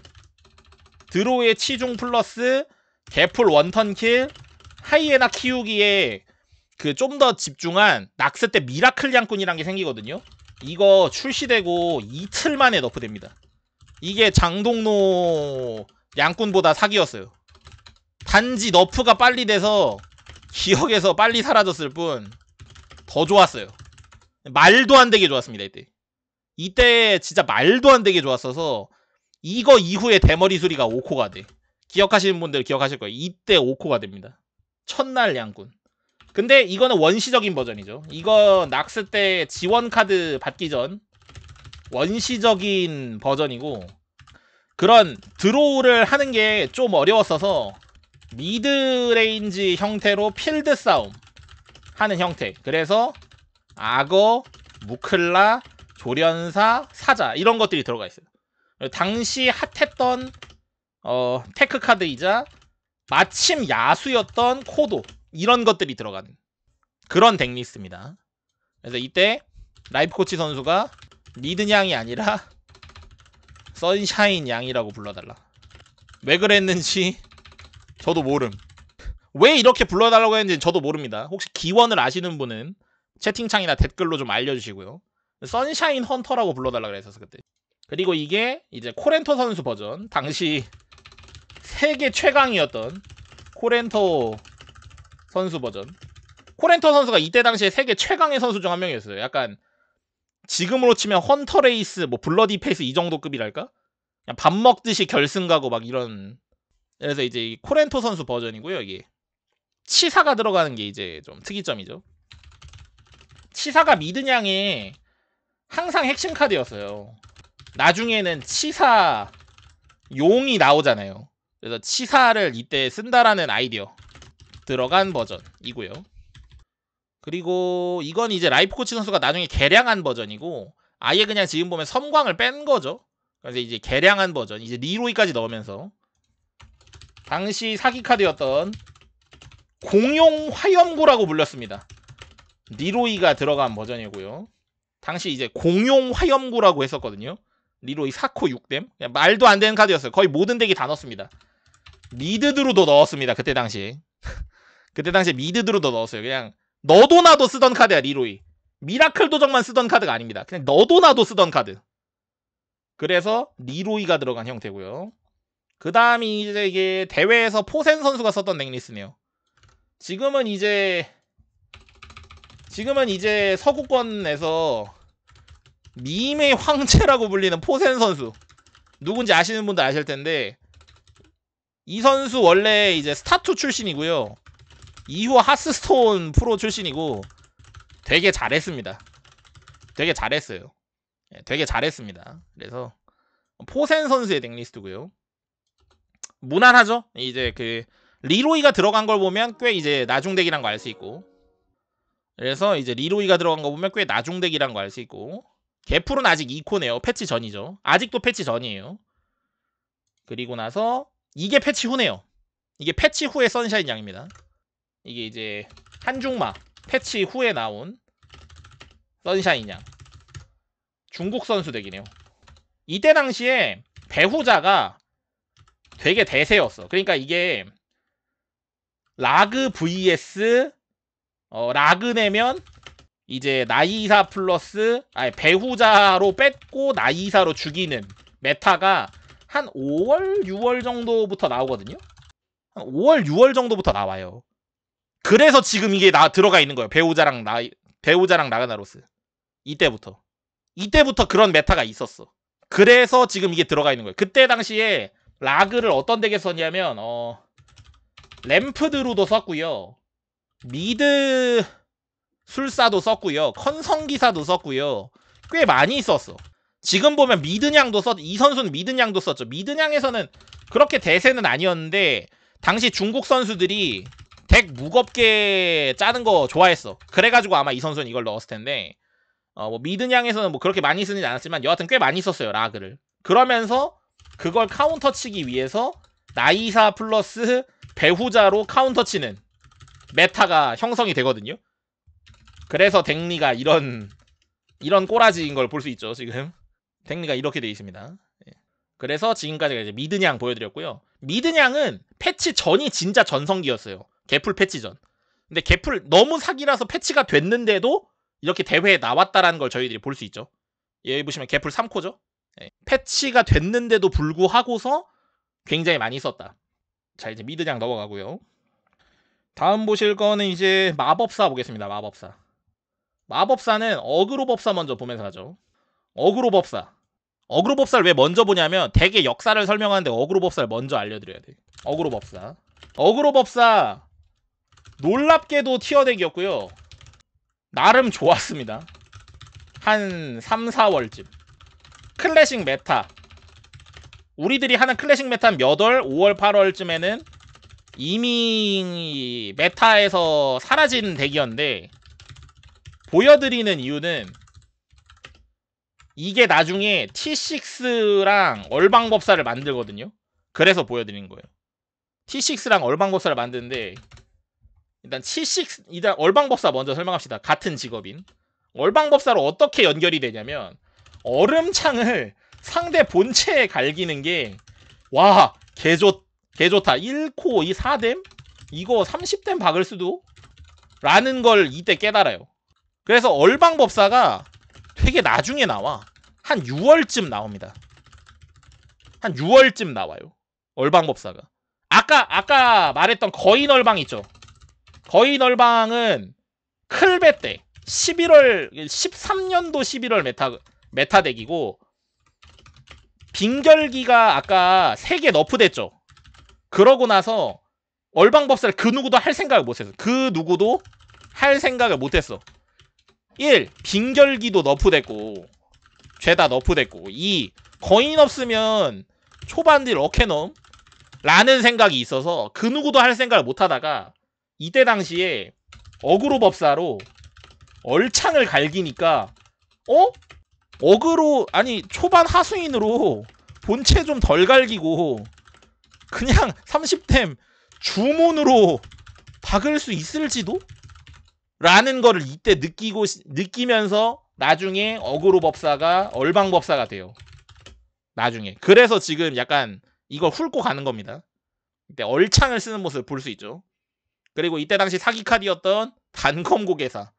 S1: 드로우에 치중 플러스 개풀 원턴킬 하이에나 키우기에 그 좀 더 집중한 낙스 때 미라클 양꾼이란 게 생기거든요 이거 출시되고 이틀 만에 너프됩니다 이게 장동로 양꾼보다 사기였어요 단지 너프가 빨리 돼서 기억에서 빨리 사라졌을 뿐 더 좋았어요 말도 안 되게 좋았습니다 이때 이때 진짜 말도 안 되게 좋았어서 이거 이후에 대머리 수리가 5코가 돼. 기억하시는 분들 기억하실 거예요. 이때 5코가 됩니다. 첫날 양군. 근데 이거는 원시적인 버전이죠. 이거 낙스 때 지원 카드 받기 전 원시적인 버전이고 그런 드로우를 하는 게 좀 어려웠어서 미드레인지 형태로 필드 싸움 하는 형태. 그래서 악어, 무클라, 조련사, 사자 이런 것들이 들어가 있어요. 당시 핫했던 어, 테크 카드이자 마침 야수였던 코도 이런 것들이 들어가는 그런 덱리스트입니다. 그래서 이때 라이프 코치 선수가 리든 양이 아니라 선샤인 양이라고 불러달라. 왜 그랬는지 저도 모름. 왜 이렇게 불러달라고 했는지 저도 모릅니다. 혹시 기원을 아시는 분은 채팅창이나 댓글로 좀 알려주시고요. 선샤인 헌터라고 불러달라 그랬었어 그때. 그리고 이게 이제 코렌토 선수 버전 당시 세계 최강이었던 코렌토 선수 버전. 코렌토 선수가 이때 당시에 세계 최강의 선수 중 한 명이었어요. 약간 지금으로 치면 헌터 레이스, 뭐 블러디 페이스 이 정도 급이랄까? 그냥 밥 먹듯이 결승 가고 막 이런. 그래서 이제 코렌토 선수 버전이고요. 여기 치사가 들어가는 게 이제 좀 특이점이죠. 치사가 미드냥에 항상 핵심 카드였어요. 나중에는 치사 용이 나오잖아요. 그래서 치사를 이때 쓴다라는 아이디어 들어간 버전이고요. 그리고 이건 이제 라이프 코치 선수가 나중에 개량한 버전이고 아예 그냥 지금 보면 섬광을 뺀 거죠. 그래서 이제 개량한 버전, 이제 리로이까지 넣으면서 당시 사기 카드였던 공용 화염구라고 불렸습니다. 리로이가 들어간 버전이고요. 당시 이제 공용 화염구라고 했었거든요. 리로이 사코 6댐 말도 안 되는 카드였어요. 거의 모든 덱이 다 넣었습니다. 미드드루도 넣었습니다. 그때 당시 그때 당시 에 미드드루도 넣었어요. 그냥 너도 나도 쓰던 카드야 리로이. 미라클 도적만 쓰던 카드가 아닙니다. 그냥 너도 나도 쓰던 카드. 그래서 리로이가 들어간 형태고요. 그 다음이 이제 이게 대회에서 포센 선수가 썼던 넥리스네요. 지금은 이제 지금은 이제 서구권에서 미의 황제라고 불리는 포센 선수 누군지 아시는 분들 아실 텐데 이 선수 원래 이제 스타투 출신이고요 이후 하스스톤 프로 출신이고 되게 잘했습니다 되게 잘했어요 예, 되게 잘했습니다 그래서 포센 선수의 덱리스트고요 무난하죠 이제 그 리로이가 들어간 걸 보면 꽤 이제 나중 덱이란 거 알 수 있고 그래서 이제 리로이가 들어간 거 보면 꽤 나중덱이란 거 알 수 있고 개풀은 아직 2코네요. 패치 전이죠. 아직도 패치 전이에요. 그리고 나서 이게 패치 후네요. 이게 패치 후의 선샤인 양입니다. 이게 이제 한중마 패치 후에 나온 선샤인 양. 중국 선수 덱이네요. 이때 당시에 배후자가 되게 대세였어. 그러니까 이게 라그 vs 어, 라그네면 이제 나이사 플러스 아니 배후자로 뺏고 나이사로 죽이는 메타가 한 5월 6월 정도부터 나오거든요. 한 5월 6월 정도부터 나와요. 그래서 지금 이게 나 들어가 있는 거예요. 배우자랑 나 배우자랑 나가나로스 이때부터 이때부터 그런 메타가 있었어. 그래서 지금 이게 들어가 있는 거예요. 그때 당시에 라그를 어떤 덱에 썼냐면 어 램프드루도 썼고요. 미드 술사도 썼고요. 컨성기사도 썼고요. 꽤 많이 썼어. 지금 보면 미드냥도 썼, 이 선수는 미드냥도 썼죠. 미드냥에서는 그렇게 대세는 아니었는데, 당시 중국 선수들이 덱 무겁게 짜는 거 좋아했어. 그래가지고 아마 이 선수는 이걸 넣었을 텐데, 어, 뭐 미드냥에서는 뭐 그렇게 많이 쓰진 않았지만, 여하튼 꽤 많이 썼어요, 라그를. 그러면서 그걸 카운터 치기 위해서 나이사 플러스 배후자로 카운터 치는 메타가 형성이 되거든요. 그래서 댕리가 이런 이런 꼬라지인 걸 볼 수 있죠 지금 댕리가 이렇게 되어 있습니다. 예. 그래서 지금까지가 이제 미드냥 보여드렸고요. 미드냥은 패치 전이 진짜 전성기였어요. 개풀 패치 전. 근데 개풀 너무 사기라서 패치가 됐는데도 이렇게 대회에 나왔다라는 걸 저희들이 볼 수 있죠. 예, 여기 보시면 개풀 3코죠. 예. 패치가 됐는데도 불구하고서 굉장히 많이 썼다. 자 이제 미드냥 넘어가고요. 다음 보실 거는 이제 마법사 보겠습니다. 마법사. 마법사는 어그로 법사 먼저 보면서 가죠. 어그로 법사. 어그로 법사를 왜 먼저 보냐면 대개 역사를 설명하는데 어그로 법사를 먼저 알려드려야 돼. 어그로 법사. 어그로 법사 놀랍게도 티어덱이었고요. 나름 좋았습니다. 한 3, 4월쯤. 클래식 메타. 우리들이 하는 클래식 메타는 몇 월? 5월, 8월쯤에는 이미 메타에서 사라진 덱이었는데 보여드리는 이유는 이게 나중에 T6랑 얼방법사를 만들거든요. 그래서 보여드린 거예요. T6랑 얼방법사를 만드는데 일단 T6 일단 얼방법사 먼저 설명합시다. 같은 직업인 얼방법사로 어떻게 연결이 되냐면 얼음창을 상대 본체에 갈기는 게와개좋다 개 좋다. 1코 이 4댐? 이거 30댐 박을 수도? 라는 걸 이때 깨달아요. 그래서 얼방법사가 되게 나중에 나와. 한 6월쯤 나옵니다. 한 6월쯤 나와요. 얼방법사가. 아까 아까 말했던 거인 얼방 있죠. 거인 얼방은 클베 때 11월 13년도 11월 메타 메타덱이고 빙결기가 아까 3개 너프됐죠. 그러고 나서 얼방법사를 그 누구도 할 생각을 못했어. 그 누구도 할 생각을 못했어. 1. 빙결기도 너프됐고 죄다 너프됐고 2. 거인 없으면 초반딜 어케넘 라는 생각이 있어서 그 누구도 할 생각을 못하다가 이때 당시에 어그로 법사로 얼창을 갈기니까 어? 어그로 아니 초반 하수인으로 본체 좀 덜 갈기고 그냥 30템 주문으로 박을 수 있을지도? 라는 거를 이때 느끼고 느끼면서 나중에 어그로 법사가 얼방 법사가 돼요. 나중에. 그래서 지금 약간 이걸 훑고 가는 겁니다. 이때 얼창을 쓰는 모습을 볼 수 있죠. 그리고 이때 당시 사기 카드였던 단검고개사.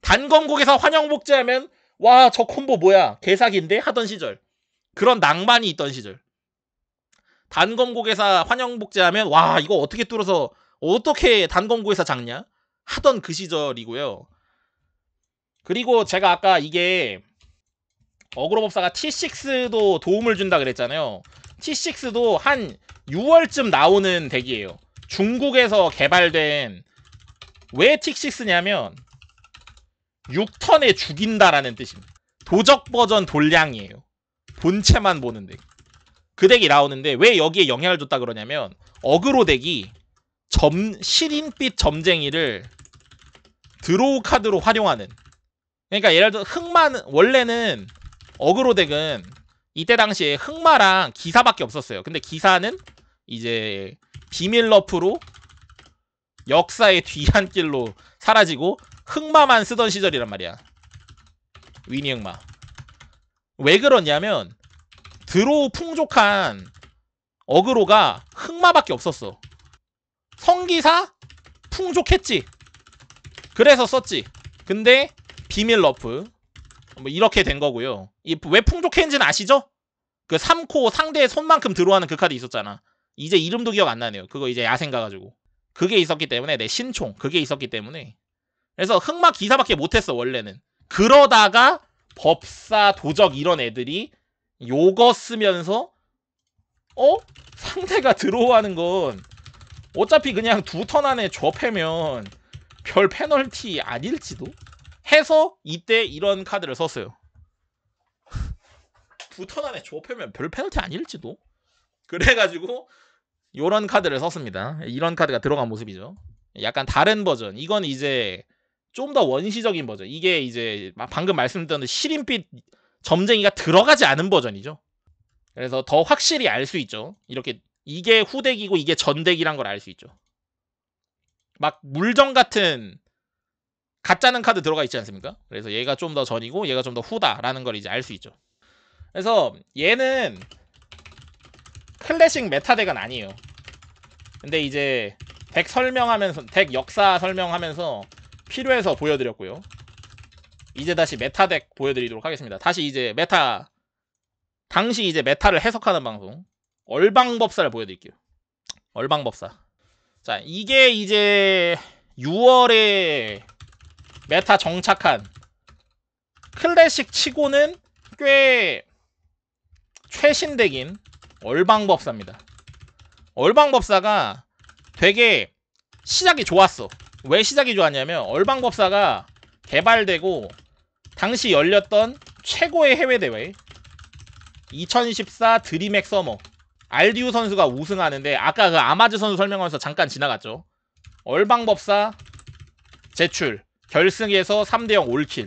S1: 단검고개사 환영복제하면 와 저 콤보 뭐야 개사기인데 하던 시절. 그런 낭만이 있던 시절. 단검 고개사 환영 복제하면 와 이거 어떻게 뚫어서 어떻게 단검 고개사 작냐 하던 그 시절이고요. 그리고 제가 아까 이게 어그로 법사가 T6도 도움을 준다 그랬잖아요. T6도 한 6월쯤 나오는 덱이에요. 중국에서 개발된 왜 T6냐면 6턴에 죽인다라는 뜻입니다. 도적 버전 돌량이에요. 본체만 보는 덱. 그 덱이 나오는데 왜 여기에 영향을 줬다 그러냐면 어그로 덱이 점 시린빛 점쟁이를 드로우 카드로 활용하는 그러니까 예를 들어 흑마 원래는 어그로 덱은 이때 당시에 흑마랑 기사밖에 없었어요. 근데 기사는 이제 비밀 러프로 역사의 뒤안길로 사라지고 흑마만 쓰던 시절이란 말이야. 위니 흑마. 왜 그러냐면 드로우 풍족한 어그로가 흑마밖에 없었어 성기사 풍족했지 그래서 썼지 근데 비밀 러프 뭐 이렇게 된 거고요 왜 풍족했는지는 아시죠? 그 3코 상대의 손만큼 들어가는 그 카드 있었잖아 이제 이름도 기억 안 나네요 그거 이제 야생 가가지고 그게 있었기 때문에 내 신총 그게 있었기 때문에 그래서 흑마 기사밖에 못했어 원래는 그러다가 법사 도적 이런 애들이 요거 쓰면서 어? 상대가 들어오는 건 어차피 그냥 두 턴 안에 좁혀면 별 페널티 아닐지도 해서 이때 이런 카드를 썼어요. 두 턴 안에 좁혀면 별 페널티 아닐지도 그래가지고 요런 카드를 썼습니다. 이런 카드가 들어간 모습이죠. 약간 다른 버전. 이건 이제 좀 더 원시적인 버전. 이게 이제 방금 말씀드렸던 시린빛 점쟁이가 들어가지 않은 버전이죠. 그래서 더 확실히 알 수 있죠. 이렇게 이게 후덱이고 이게 전덱이란 걸 알 수 있죠. 막 물정 같은 가짜는 카드 들어가 있지 않습니까? 그래서 얘가 좀 더 전이고 얘가 좀 더 후다라는 걸 이제 알 수 있죠. 그래서 얘는 클래식 메타덱은 아니에요. 근데 이제 덱 설명하면서 덱 역사 설명하면서 필요해서 보여드렸고요. 이제 다시 메타덱 보여드리도록 하겠습니다. 다시 이제 메타 당시 이제 메타를 해석하는 방송 얼방법사를 보여드릴게요. 얼방법사. 자 이게 이제 6월에 메타 정착한 클래식 치고는 꽤 최신덱인 얼방법사입니다. 얼방법사가 되게 시작이 좋았어. 왜 시작이 좋았냐면 얼방법사가 개발되고 당시 열렸던 최고의 해외 대회 2014드림엑 서머 알디우 선수가 우승하는데 아까 그 아마즈 선수 설명하면서 잠깐 지나갔죠. 얼방법사 제출 결승에서 3대0 올킬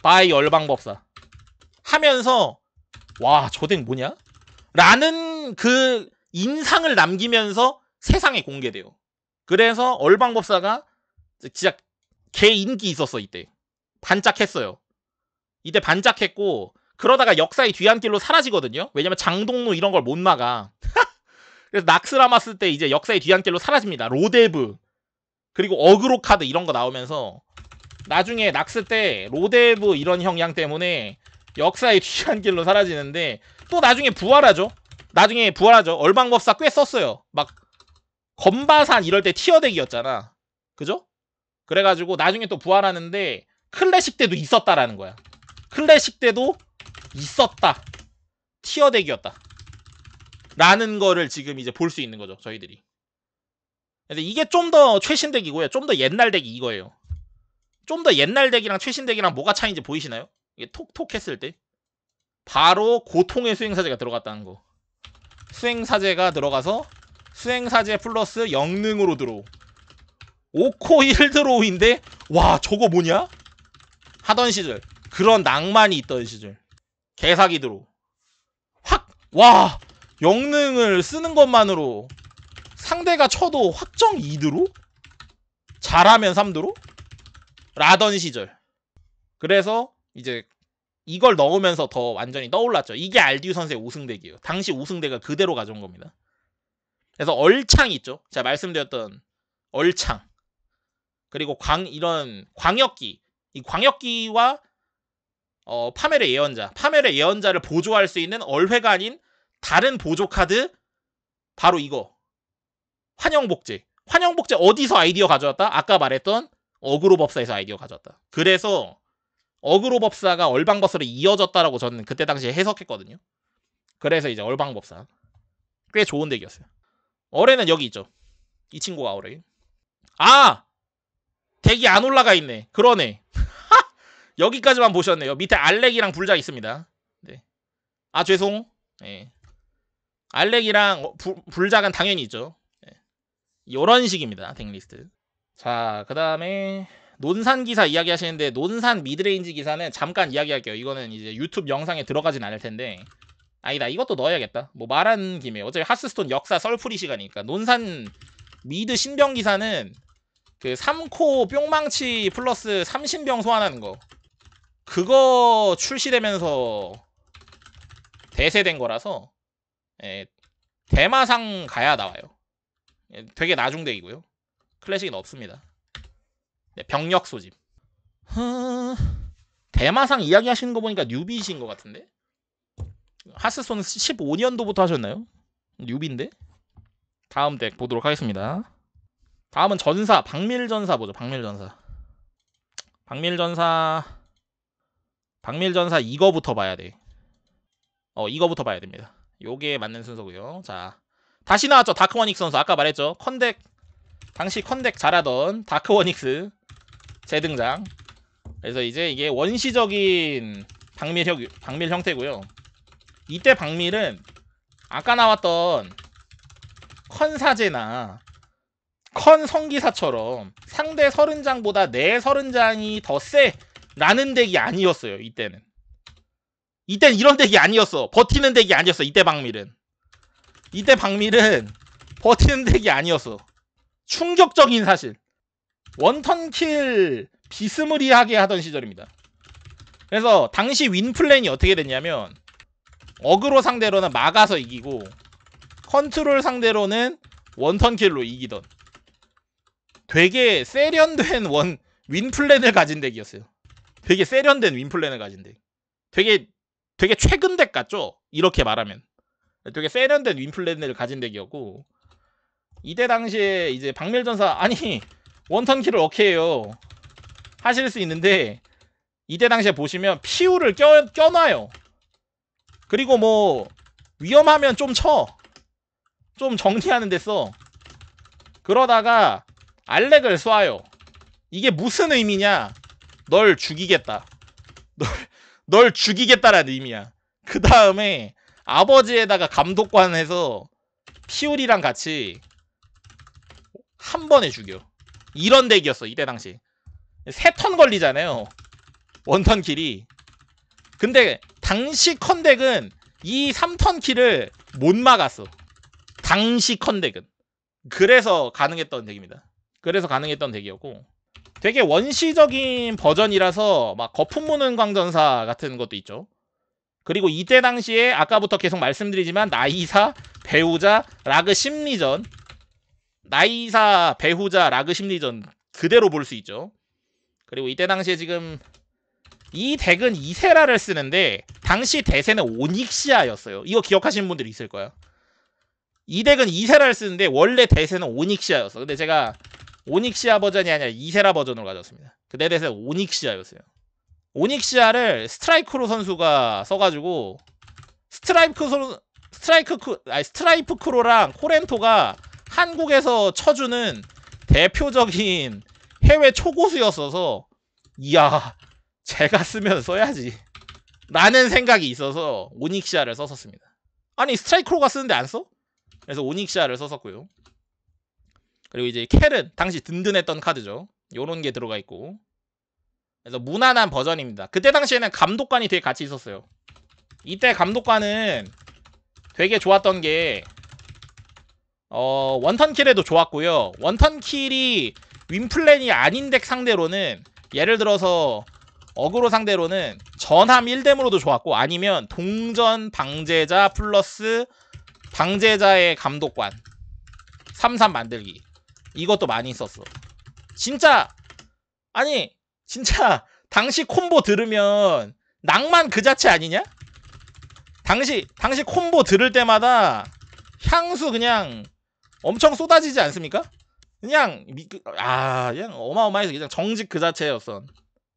S1: 바이 얼방법사 하면서 와저덱 뭐냐? 라는 그 인상을 남기면서 세상에 공개돼요. 그래서 얼방법사가 진짜 개 인기 있었어 이때 반짝했어요. 이때 반짝했고 그러다가 역사의 뒤안길로 사라지거든요. 왜냐면 장동루 이런 걸 못 막아. 그래서 낙스라마스 때 이제 역사의 뒤안길로 사라집니다. 로데브 그리고 어그로 카드 이런 거 나오면서 나중에 낙스 때 로데브 이런 형량 때문에 역사의 뒤안길로 사라지는데 또 나중에 부활하죠. 나중에 부활하죠. 얼방법사 꽤 썼어요. 막 건바산 이럴 때 티어덱이었잖아. 그죠? 그래가지고 나중에 또 부활하는데 클래식 때도 있었다라는 거야. 클래식 때도 있었다. 티어 덱이었다. 라는 거를 지금 이제 볼 수 있는 거죠. 저희들이. 근데 이게 좀 더 최신 덱이고요. 좀 더 옛날 덱이 이거예요. 좀 더 옛날 덱이랑 최신 덱이랑 뭐가 차이인지 보이시나요? 이게 톡톡 했을 때 바로 고통의 수행사제가 들어갔다는 거. 수행사제가 들어가서 수행사제 플러스 영능으로 들어오. 오코힐드로우인데와 저거 뭐냐? 하던 시절 그런 낭만이 있던 시절 개사기드로 확 와 영능을 쓰는 것만으로 상대가 쳐도 확정 2드로 잘하면 3드로 라던 시절 그래서 이제 이걸 넣으면서 더 완전히 떠올랐죠. 이게 알듀 선수의 우승대기예요. 당시 우승대가 그대로 가져온 겁니다. 그래서 얼창 있죠. 제가 말씀드렸던 얼창 그리고 광 이런 광역기 이 광역기와 어, 파멜의 예언자, 파멜의 예언자를 보조할 수 있는 얼회가 아닌 다른 보조 카드 바로 이거 환영복제. 환영복제 어디서 아이디어 가져왔다? 아까 말했던 어그로 법사에서 아이디어 가져왔다. 그래서 어그로 법사가 얼방법사로 이어졌다라고 저는 그때 당시에 해석했거든요. 그래서 이제 얼방법사 꽤 좋은 덱이었어요. 어뢰는 여기 있죠. 이 친구가 어레. 아 덱이 안 올라가 있네. 그러네. 여기까지만 보셨네요. 밑에 알렉이랑 불작 있습니다. 네. 아 죄송. 네. 알렉이랑 부, 어, 불작은 당연히 있죠. 네. 예. 이런 식입니다. 덱리스트. 자, 그 다음에 논산 기사 이야기 하시는데 논산 미드레인지 기사는 잠깐 이야기할게요. 이거는 이제 유튜브 영상에 들어가진 않을 텐데 아니다 이것도 넣어야겠다. 뭐 말한 김에 어차피 하스스톤 역사 썰풀이 시간이니까 논산 미드 신병 기사는 그 3코 뿅망치 플러스 3신병 소환하는 거 그거 출시되면서 대세된 거라서 예, 대마상 가야 나와요. 예, 되게 나중대이고요 클래식은 없습니다. 네, 병력 소집. 하... 대마상 이야기 하시는 거 보니까 뉴비이신 것 같은데? 하스손 15년도부터 하셨나요? 뉴비인데? 다음 덱 보도록 하겠습니다. 다음은 전사, 박밀전사 보죠. 박밀전사. 박밀전사 박밀전사 이거부터 봐야 돼. 어, 이거부터 봐야 됩니다. 요게 맞는 순서고요. 자, 다시 나왔죠. 다크워닉스 선수. 아까 말했죠. 컨덱, 당시 컨덱 잘하던 다크워닉스 재등장. 그래서 이제 이게 원시적인 박밀, 형, 박밀 형태고요. 이때 박밀은 아까 나왔던 컨사제나 컨 성기사처럼 상대 30장보다 내 30장이 더 세. 라는 덱이 아니었어요. 이때는. 이때는 이런 덱이 아니었어. 버티는 덱이 아니었어. 이때 박밀은. 이때 박밀은 버티는 덱이 아니었어. 충격적인 사실. 원턴킬 비스무리하게 하던 시절입니다. 그래서 당시 윈플랜이 어떻게 됐냐면 어그로 상대로는 막아서 이기고 컨트롤 상대로는 원턴킬로 이기던 되게 세련된 원 윈플랜을 가진 덱이었어요. 되게 세련된 윈플랜을 가진 덱. 되게 되게 최근 덱 같죠? 이렇게 말하면 되게 세련된 윈플랜을 가진 덱이었고 이때 당시에 이제 박멸전사 아니 원턴 킬을 어케해요 하실 수 있는데 이때 당시에 보시면 피우를 껴, 껴놔요 그리고 뭐 위험하면 좀 쳐 좀 정리하는 데써 그러다가 알렉을 쏴요 이게 무슨 의미냐 널 죽이겠다. 널, 널 죽이겠다라는 의미야. 그 다음에 아버지에다가 감독관해서 피오리랑 같이 한 번에 죽여. 이런 덱이었어 이때 당시. 세 턴 걸리잖아요. 원턴 킬이. 근데 당시 컨덱은 이 3턴 킬을 못 막았어. 당시 컨덱은. 그래서 가능했던 덱입니다. 그래서 가능했던 덱이었고 되게 원시적인 버전이라서 막 거품 무는 광전사 같은 것도 있죠. 그리고 이때 당시에 아까부터 계속 말씀드리지만 나이사, 배우자, 라그 심리전 나이사, 배우자, 라그 심리전 그대로 볼 수 있죠. 그리고 이때 당시에 지금 이 덱은 이세라를 쓰는데 당시 대세는 오닉시아였어요. 이거 기억하시는 분들이 있을 거야. 이 덱은 이세라를 쓰는데 원래 대세는 오닉시아였어. 근데 제가 오닉시아 버전이 아니라 이세라 버전으로 가졌습니다. 그때 대세 오닉시아였어요. 오닉시아를 스트라이크로 선수가 써가지고 스트라이크 소, 스트라이크 크, 아니 스트라이프 크로랑 코렌토가 한국에서 쳐주는 대표적인 해외 초고수였어서 이야 제가 쓰면 써야지 라는 생각이 있어서 오닉시아를 썼었습니다. 아니 스트라이크로가 쓰는데 안 써? 그래서 오닉시아를 썼었고요. 그리고 이제 캐른 당시 든든했던 카드죠. 요런 게 들어가 있고 그래서 무난한 버전입니다. 그때 당시에는 감독관이 되게 같이 있었어요. 이때 감독관은 되게 좋았던 게 어, 원턴킬에도 좋았고요. 원턴킬이 윈플랜이 아닌 덱 상대로는 예를 들어서 어그로 상대로는 전함 1댐으로도 좋았고 아니면 동전 방제자 플러스 방제자의 감독관 3-3 만들기 이것도 많이 있었어. 진짜 아니 진짜 당시 콤보 들으면 낭만 그 자체 아니냐? 당시 당시 콤보 들을 때마다 향수 그냥 엄청 쏟아지지 않습니까? 그냥 미, 그, 아 그냥 어마어마해서 그냥 정직 그 자체였어.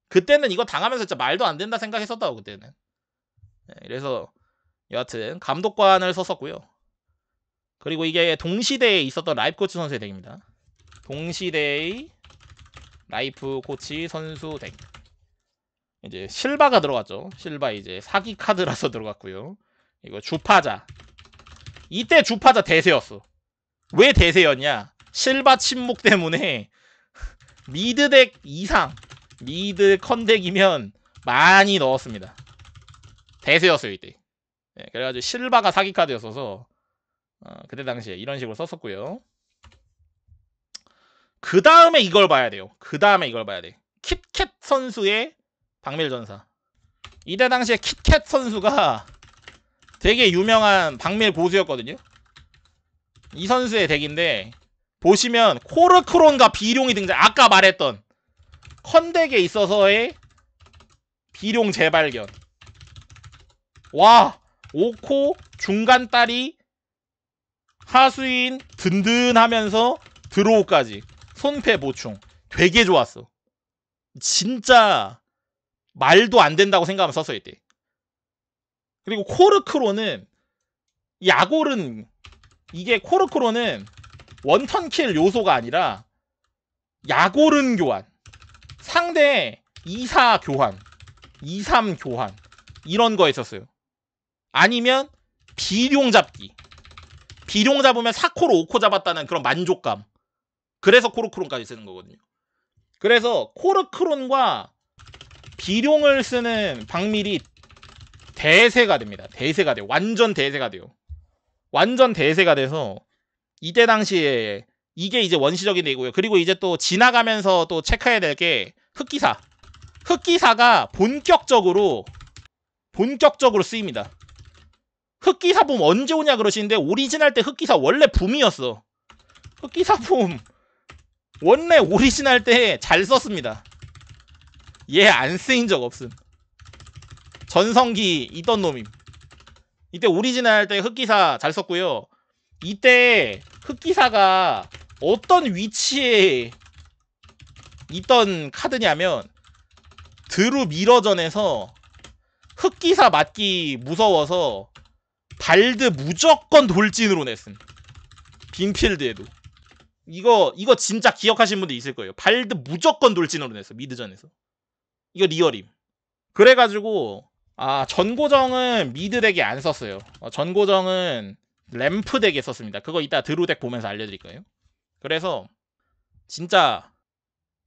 S1: 그때는 이거 당하면서 진짜 말도 안 된다 생각했었다고 그때는. 네, 그래서 여하튼 감독관을 썼었고요 그리고 이게 동시대에 있었던 라이프코치 선수의 덱입니다. 동시대의 라이프 코치 선수 덱 이제 실바가 들어갔죠. 실바 이제 사기 카드라서 들어갔고요. 이거 주파자 이때 주파자 대세였어. 왜 대세였냐? 실바 침묵 때문에 미드 덱 이상 미드 컨덱이면 많이 넣었습니다. 대세였어요 이때. 네, 그래가지고 실바가 사기 카드였어서 어, 그때 당시에 이런 식으로 썼었고요. 그 다음에 이걸 봐야 돼요. 그 다음에 이걸 봐야 돼. 킷캣 선수의 박밀전사. 이때 당시에 킷캣 선수가 되게 유명한 박밀 고수였거든요. 이 선수의 덱인데 보시면 코르크론과 비룡이 등장. 아까 말했던 컨덱에 있어서의 비룡 재발견. 와, 5코 중간 딸이 하수인 든든하면서 드로우까지. 손패 보충 되게 좋았어. 진짜 말도 안 된다고 생각하면 썼어 야돼 그리고 코르크로는 야골은 이게 코르크로는 원턴킬 요소가 아니라 야골은 교환 상대 2사 교환 2-3 교환 이런 거에 썼어요 아니면 비룡 잡기 비룡 잡으면 4코로 5코 잡았다는 그런 만족감 그래서 코르크론까지 쓰는 거거든요. 그래서 코르크론과 비룡을 쓰는 박밀이 대세가 됩니다. 대세가 돼요. 완전 대세가 돼요. 완전 대세가 돼서 이때 당시에 이게 이제 원시적인 얘기고요. 그리고 이제 또 지나가면서 또 체크해야 될 게 흑기사. 흑기사가 본격적으로 본격적으로 쓰입니다. 흑기사 붐 언제 오냐 그러시는데 오리지널 때 흑기사 원래 붐이었어. 흑기사 붐 원래 오리지널 때잘 썼습니다 얘 안 쓰인 적 없음 전성기 있던 놈임 이때 오리지널 때 흑기사 잘 썼고요 이때 흑기사가 어떤 위치에 있던 카드냐면 드루 미러전에서 흑기사 맞기 무서워서 발드 무조건 돌진으로 냈음 빈필드에도 이거 이거 진짜 기억하신 분들 있을 거예요. 발드 무조건 돌진으로 냈어 미드전에서. 이거 리얼임. 그래가지고 아 전고정은 미드덱에 안 썼어요. 어, 전고정은 램프덱에 썼습니다. 그거 이따 드루덱 보면서 알려드릴 거예요. 그래서 진짜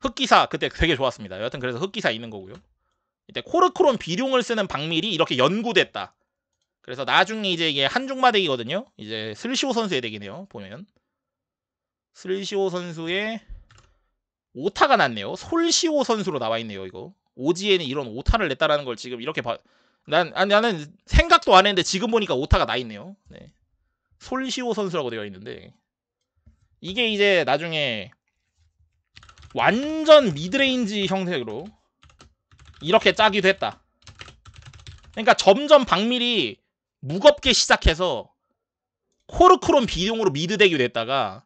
S1: 흑기사 그때 되게 좋았습니다. 여하튼 그래서 흑기사 있는 거고요. 이때 코르크론 비룡을 쓰는 박밀이 이렇게 연구됐다. 그래서 나중에 이제 이게 한중마덱이거든요. 이제 슬시오 선수의 덱이네요. 보면 슬시오 선수의 오타가 났네요. 솔시오 선수로 나와 있네요. 이거 오지에는 이런 오타를 냈다라는 걸 지금 이렇게 봐. 난 아니, 나는 생각도 안 했는데 지금 보니까 오타가 나 있네요. 네. 솔시오 선수라고 되어 있는데 이게 이제 나중에 완전 미드레인지 형태로 이렇게 짜기도 했다. 그러니까 점점 박밀이 무겁게 시작해서 코르크론 비용으로 미드 되기도 했다가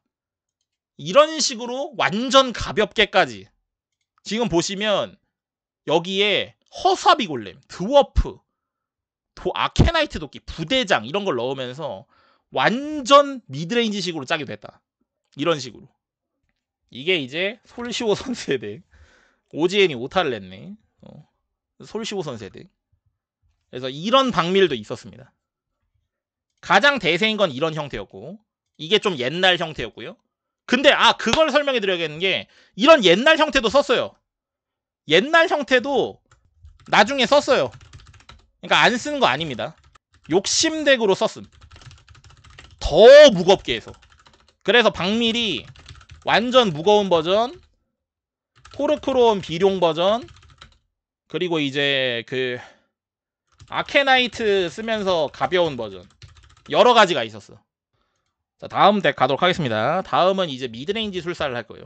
S1: 이런 식으로 완전 가볍게까지 지금 보시면 여기에 허사비 골렘, 드워프, 도, 아케나이트 도끼, 부대장 이런 걸 넣으면서 완전 미드레인지 식으로 짜게 됐다. 이런 식으로. 이게 이제 솔시오 선수의 덱. 오지엔이 오타를 냈네. 어. 솔시오 선수의 덱. 그래서 이런 박밀도 있었습니다. 가장 대세인 건 이런 형태였고 이게 좀 옛날 형태였고요. 근데 아 그걸 설명해 드려야겠는 게 이런 옛날 형태도 썼어요. 옛날 형태도 나중에 썼어요. 그러니까 안 쓰는 거 아닙니다. 욕심덱으로 썼음. 더 무겁게 해서. 그래서 박밀이 완전 무거운 버전, 코르크론 비룡 버전, 그리고 이제 그 아케나이트 쓰면서 가벼운 버전 여러 가지가 있었어. 자, 다음 덱 가도록 하겠습니다. 다음은 이제 미드레인지 술사를 할 거예요.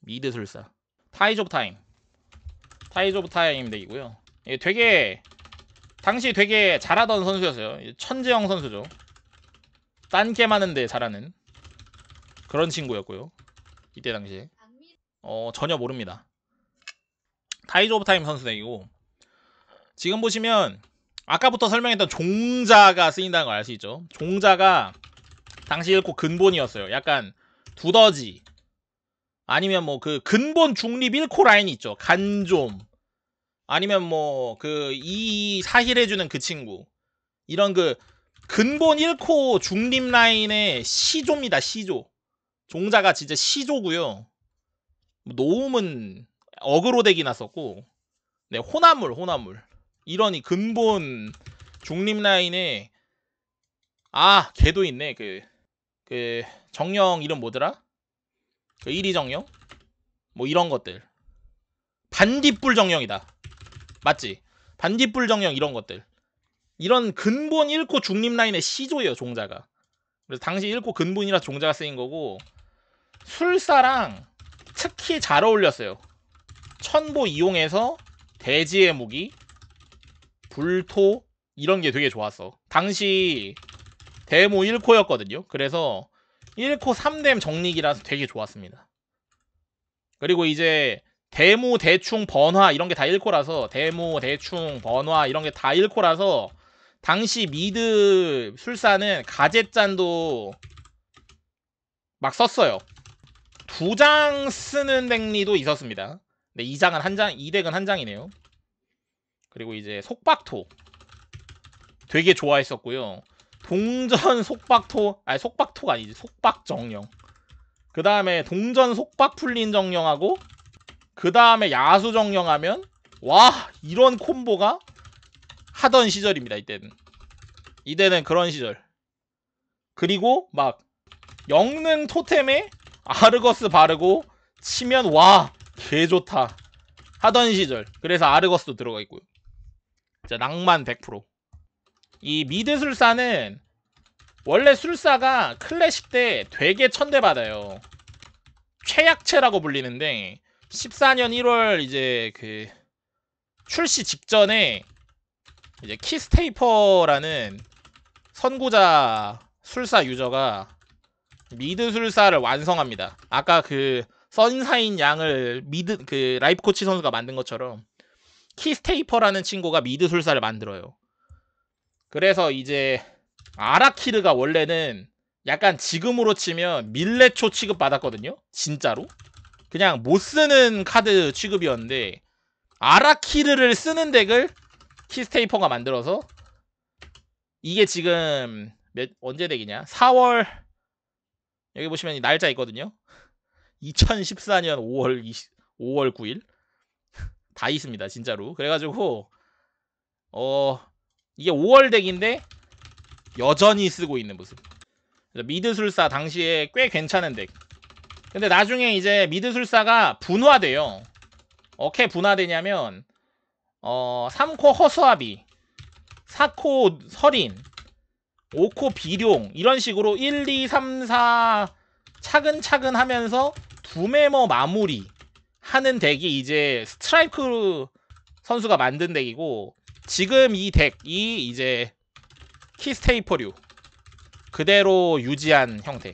S1: 미드 술사. 타이즈 오브 타임. 타이즈 오브 타임 덱이고요. 이게 예, 되게 당시 되게 잘하던 선수였어요. 천재형 선수죠. 딴 게 많은데 잘하는 그런 친구였고요. 이때 당시에. 어, 전혀 모릅니다. 타이즈 오브 타임 선수 덱이고 지금 보시면 아까부터 설명했던 종자가 쓰인다는 걸알수 있죠. 종자가 당시 읽고 근본이었어요. 약간 두더지 아니면 뭐 그 근본 중립 1코 라인 있죠. 간 좀 아니면 뭐 그 이 사실해주는 그 친구 이런 그 근본 1코 중립 라인의 시조입니다. 시조 종자가 진짜 시조고요. 노움은 어그로 덱이 났었고 네 호나물 호나물 이러니 근본 중립 라인에 아 걔도 있네 그그 정령 이름 뭐더라? 그 1위 정령? 뭐 이런 것들 반딧불 정령이다 맞지? 반딧불 정령 이런 것들 이런 근본 1코 중립 라인의 시조예요 종자가 그래서 당시 1코 근본이라 종자가 쓰인 거고 술사랑 특히 잘 어울렸어요 천보 이용해서 대지의 무기 불토 이런 게 되게 좋았어 당시 데모 1코였거든요. 그래서 1코 3뎀 정리기라서 되게 좋았습니다. 그리고 이제 데모 대충 번화 이런 게 다 1코라서 데모 대충 번화 이런 게 다 1코라서 당시 미드 술사는 가젯잔도 막 썼어요. 두 장 쓰는 댕리도 있었습니다. 네, 데 2장은 한 장, 2덱은 한 장이네요. 그리고 이제 속박토 되게 좋아했었고요. 동전 속박토 아니 속박토가 아니지 속박정령 그 다음에 동전 속박 풀린 정령하고 그 다음에 야수 정령하면 와 이런 콤보가 하던 시절입니다 이때는 이때는 그런 시절 그리고 막 영능 토템에 아르거스 바르고 치면 와 개좋다 하던 시절 그래서 아르거스도 들어가 있고요 진짜 낭만 100%이 미드술사는 원래 술사가 클래식 때 되게 천대받아요. 최약체라고 불리는데 14년 1월 이제 그 출시 직전에 이제 키스테이퍼라는 선구자 술사 유저가 미드 술사를 완성합니다. 아까 그 선사인 양을 미드 그 라이프 코치 선수가 만든 것처럼 키스테이퍼라는 친구가 미드 술사를 만들어요. 그래서 이제 아라키르가 원래는 약간 지금으로 치면 밀레초 취급 받았거든요. 진짜로. 그냥 못 쓰는 카드 취급이었는데 아라키르를 쓰는 덱을 키스테이퍼가 만들어서 이게 지금 몇, 언제 덱이냐? 4월 여기 보시면 날짜 있거든요. 2014년 5월 20, 5월 9일 다 있습니다. 진짜로. 그래가지고 어 이게 5월 덱인데 여전히 쓰고 있는 모습 미드술사 당시에 꽤 괜찮은 덱 근데 나중에 이제 미드술사가 분화돼요 어떻게 분화되냐면 어 3코 허수아비 4코 서린 5코 비룡 이런 식으로 1, 2, 3, 4 차근차근 하면서 두메모 마무리 하는 덱이 이제 스트라이크 선수가 만든 덱이고 지금 이 덱이 이제 키스테이퍼류 그대로 유지한 형태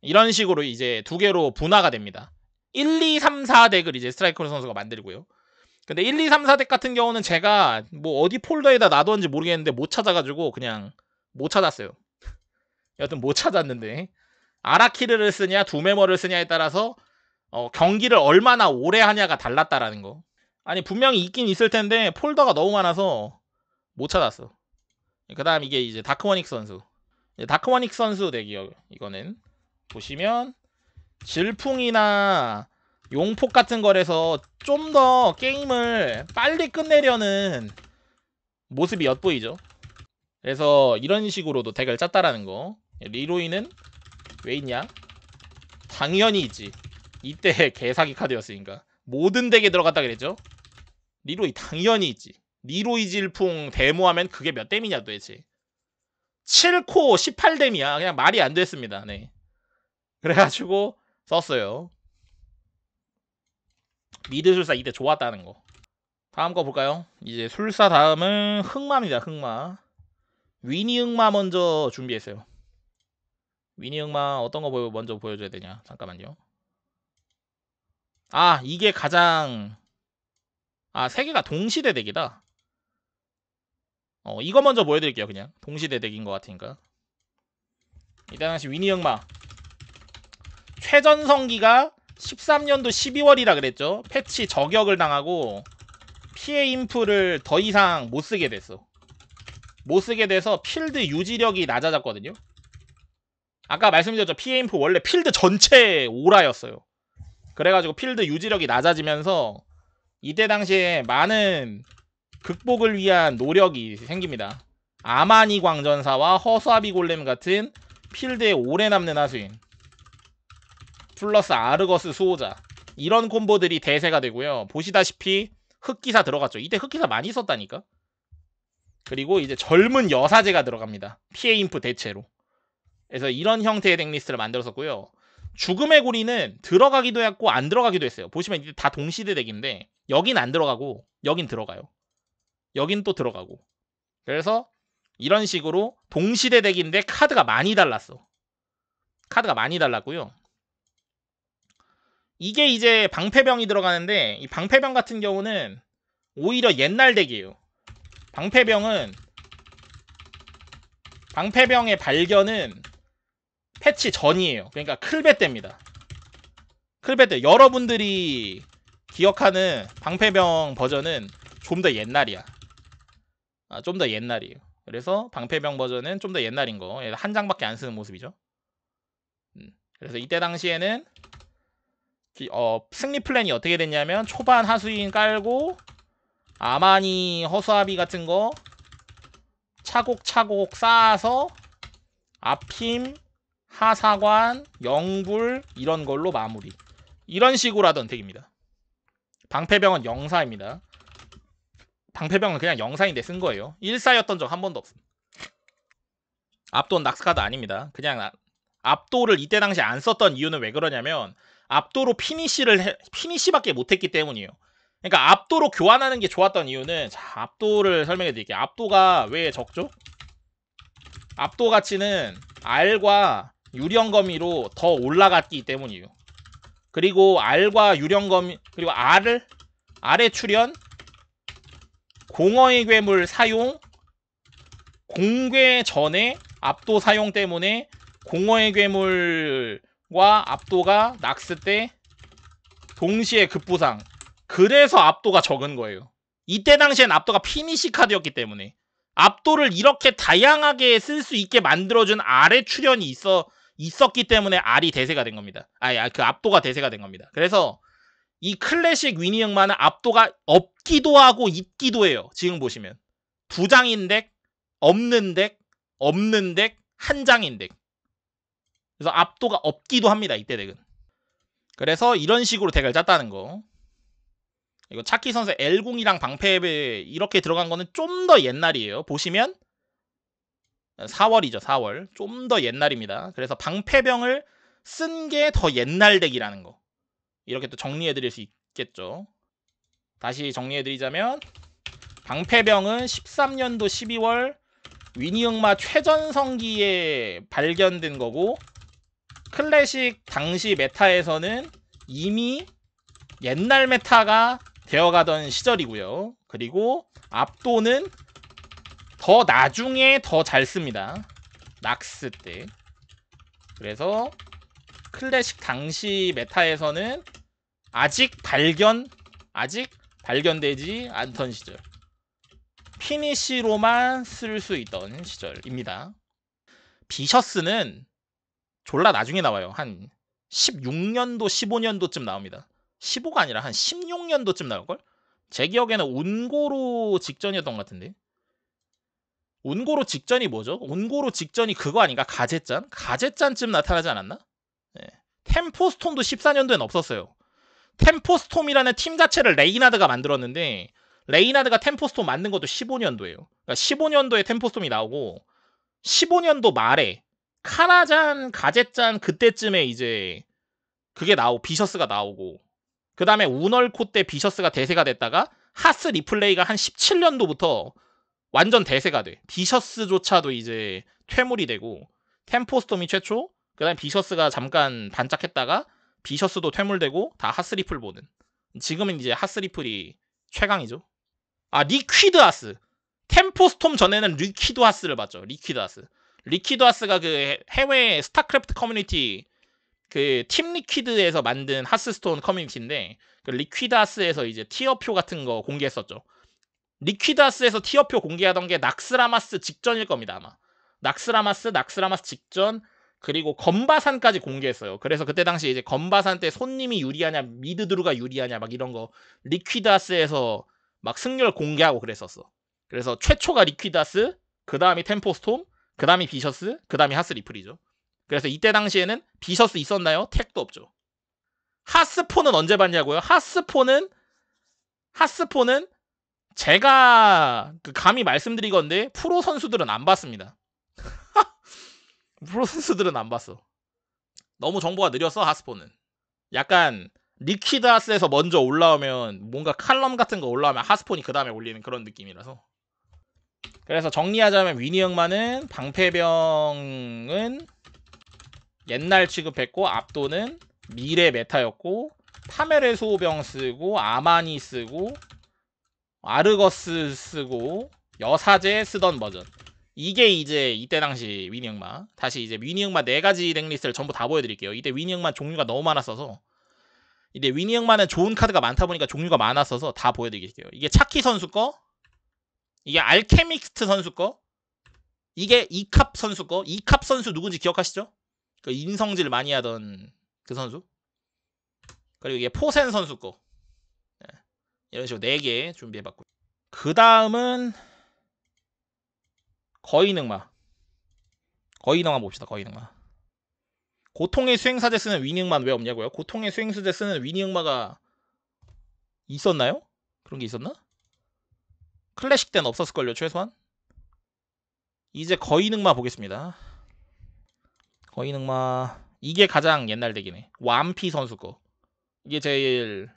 S1: 이런 식으로 이제 두 개로 분화가 됩니다 1, 2, 3, 4덱을 이제 스트라이커 선수가 만들고요 근데 1, 2, 3, 4 덱 같은 경우는 제가 뭐 어디 폴더에다 놔뒀는지 모르겠는데 못 찾아가지고 그냥 못 찾았어요 여튼 못 찾았는데 아라키르를 쓰냐 두메머를 쓰냐에 따라서 어, 경기를 얼마나 오래 하냐가 달랐다라는 거 아니 분명히 있긴 있을 텐데 폴더가 너무 많아서 못 찾았어. 그 다음 이게 이제 다크워닉 선수. 예, 다크워닉 선수 대기업 이거는 보시면 질풍이나 용폭 같은 거래서좀 더 게임을 빨리 끝내려는 모습이 엿보이죠. 그래서 이런 식으로도 덱을 짰다라는 거. 예, 리로이는 왜 있냐? 당연히 있지. 이때 개사기 카드였으니까. 모든 덱에 들어갔다 그랬죠? 리로이 당연히 있지. 리로이 질풍 데모하면 그게 몇 댐이냐 도대체. 7코 18댐이야. 그냥 말이 안 됐습니다. 네. 그래가지고 썼어요. 미드술사 이때 좋았다는 거. 다음 거 볼까요? 이제 술사 다음은 흑마입니다. 흑마. 위니 흑마 먼저 준비했어요. 위니 흑마 어떤 거 먼저 보여줘야 되냐. 잠깐만요. 아 이게 가장 아세계가 동시대 덱이다 어 이거 먼저 보여드릴게요 그냥 동시대 덱인 것 같으니까 이때 당시 위니 형마 최전성기가 13년도 12월이라 그랬죠 패치 저격을 당하고 피해 인프를 더 이상 못 쓰게 됐어 못 쓰게 돼서 필드 유지력이 낮아졌거든요 아까 말씀드렸죠 피해 인프 원래 필드 전체 오라였어요 그래가지고 필드 유지력이 낮아지면서 이때 당시에 많은 극복을 위한 노력이 생깁니다. 아마니 광전사와 허수아비 골렘 같은 필드에 오래 남는 하수인 플러스 아르거스 수호자 이런 콤보들이 대세가 되고요. 보시다시피 흑기사 들어갔죠. 이때 흑기사 많이 썼다니까. 그리고 이제 젊은 여사제가 들어갑니다. 피해 인프 대체로. 그래서 이런 형태의 덱리스트를 만들었었고요. 죽음의 고리는 들어가기도 했고 안 들어가기도 했어요. 보시면 이제 다 동시대 덱인데 여긴 안 들어가고 여긴 들어가요. 여긴 또 들어가고. 그래서 이런 식으로 동시대 덱인데 카드가 많이 달랐어. 카드가 많이 달랐고요. 이게 이제 방패병이 들어가는데 이 방패병 같은 경우는 오히려 옛날 덱이에요. 방패병은 방패병의 발견은 패치 전이에요. 그러니까 클베 때입니다. 클베 때 여러분들이 기억하는 방패병 버전은 좀 더 옛날이야. 아, 좀 더 옛날이에요. 그래서 방패병 버전은 좀 더 옛날인 거. 한 장밖에 안 쓰는 모습이죠. 음. 그래서 이때 당시에는 기, 어, 승리 플랜이 어떻게 됐냐면 초반 하수인 깔고 아마니 허수아비 같은 거 차곡차곡 쌓아서 앞힘 하사관, 영불 이런 걸로 마무리. 이런 식으로 하던 덱입니다. 방패병은 영사입니다. 방패병은 그냥 영사인데 쓴 거예요. 일사였던적 한 번도 없습니다. 압도는 낙스카드 아닙니다. 그냥 아, 압도를 이때 당시 안 썼던 이유는 왜 그러냐면 압도로 피니시를 해, 피니시밖에 못했기 때문이에요. 그러니까 압도로 교환하는 게 좋았던 이유는 자, 압도를 설명해 드릴게요. 압도가 왜 적죠? 압도 가치는 R과 유령 거미로 더 올라갔기 때문이에요. 그리고 알과 유령 거미 그리고 알을 R의 출현 공허의 괴물 사용 공괴 전에 압도 사용 때문에 공허의 괴물과 압도가 낙스 때 동시에 급부상 그래서 압도가 적은 거예요. 이때 당시엔 압도가 피니시 카드였기 때문에 압도를 이렇게 다양하게 쓸 수 있게 만들어준 아래 출현이 있어 있었기 때문에 R이 대세가 된 겁니다. 아니, 아, 그 압도가 대세가 된 겁니다. 그래서 이 클래식 위닝만은 압도가 없기도 하고 있기도 해요. 지금 보시면. 두 장인 덱, 없는 덱, 없는 덱, 한 장인 덱. 그래서 압도가 없기도 합니다. 이때 덱은. 그래서 이런 식으로 덱을 짰다는 거. 이거 차키 선수 L0이랑 방패에 이렇게 들어간 거는 좀 더 옛날이에요. 보시면 4월이죠, 4월. 좀 더 옛날입니다. 그래서 방패병을 쓴 게 더 옛날 덱이라는 거. 이렇게 또 정리해 드릴 수 있겠죠. 다시 정리해 드리자면 방패병은 13년도 12월 위니응마 최전성기에 발견된 거고 클래식 당시 메타에서는 이미 옛날 메타가 되어가던 시절이고요. 그리고 압도는 더 나중에 더 잘 씁니다. 낙스 때. 그래서 클래식 당시 메타에서는 아직 발견, 아직 발견되지 않던 시절. 피니시로만 쓸 수 있던 시절입니다. 비셔스는 졸라 나중에 나와요. 한 16년도, 15년도쯤 나옵니다. 15가 아니라 한 16년도쯤 나올걸? 제 기억에는 온고로 직전이었던 것 같은데. 온고로 직전이 뭐죠? 온고로 직전이 그거 아닌가? 가제짠? 가제짠쯤 나타나지 않았나? 네. 템포스톰도 14년도엔 없었어요. 템포스톰이라는 팀 자체를 레이나드가 만들었는데 레이나드가 템포스톰 만든 것도 15년도예요. 그러니까 15년도에 템포스톰이 나오고 15년도 말에 카나잔, 가제짠 그때쯤에 이제 그게 나오고 비셔스가 나오고 그 다음에 우널코 때 비셔스가 대세가 됐다가 하스 리플레이가 한 17년도부터 완전 대세가 돼. 비셔스조차도 이제 퇴물이 되고 템포스톰이 최초, 그다음 비셔스가 잠깐 반짝했다가 비셔스도 퇴물되고 다 핫스리플 보는. 지금은 이제 핫스리플이 최강이죠. 아 리퀴드하스. 템포스톰 전에는 리퀴드하스를 봤죠. 리퀴드하스. 리퀴드하스가 그 해외 스타크래프트 커뮤니티 그 팀 리퀴드에서 만든 하스스톤 커뮤니티인데 그 리퀴드하스에서 이제 티어표 같은 거 공개했었죠. 리퀴다스에서 티어표 공개하던 게 낙스라마스 직전일 겁니다 아마 낙스라마스 낙스라마스 직전 그리고 건바산까지 공개했어요. 그래서 그때 당시 이제 건바산 때 손님이 유리하냐 미드드루가 유리하냐 막 이런 거 리퀴다스에서 막 승률 공개하고 그랬었어. 그래서 최초가 리퀴다스, 그 다음이 템포스톰, 그 다음이 비셔스, 그 다음이 하스 리플이죠. 그래서 이때 당시에는 비셔스 있었나요? 택도 없죠. 하스포는 언제 봤냐고요? 하스포는하스포는 제가 그 감히 말씀드리건데 프로 선수들은 안 봤습니다. 프로 선수들은 안 봤어. 너무 정보가 느렸어 하스포는. 약간 리퀴드하스에서 먼저 올라오면 뭔가 칼럼 같은 거 올라오면 하스폰이 그 다음에 올리는 그런 느낌이라서 그래서 정리하자면 위니 형만은 방패병은 옛날 취급했고 압도는 미래 메타였고 파멜의 수호병 쓰고 아마니 쓰고 아르거스 쓰고 여사제 쓰던 버전 이게 이제 이때 당시 위닝마 다시 이제 위닝마 네가지 랭리스트를 전부 다 보여드릴게요 이때 위닝마 종류가 너무 많았어서 이때 위닝마는 좋은 카드가 많다 보니까 종류가 많았어서 다 보여드릴게요 이게 차키 선수 거 이게 알케믹스트 선수 거 이게 이캅 선수 거 이캅 선수 누군지 기억하시죠? 그 인성질 많이 하던 그 선수 그리고 이게 포센 선수 거 이런 식으로 4개 준비해봤고 그 다음은 거인응마거인응마 봅시다 거인응마 고통의 수행사제 쓰는 위닝는왜 없냐고요? 고통의 수행사제 쓰는 위닝마가 있었나요? 그런 게 있었나? 클래식 때는 없었을걸요 최소한 이제 거인응마 보겠습니다 거인응마 이게 가장 옛날 덱이네 완피 선수 거 이게 제일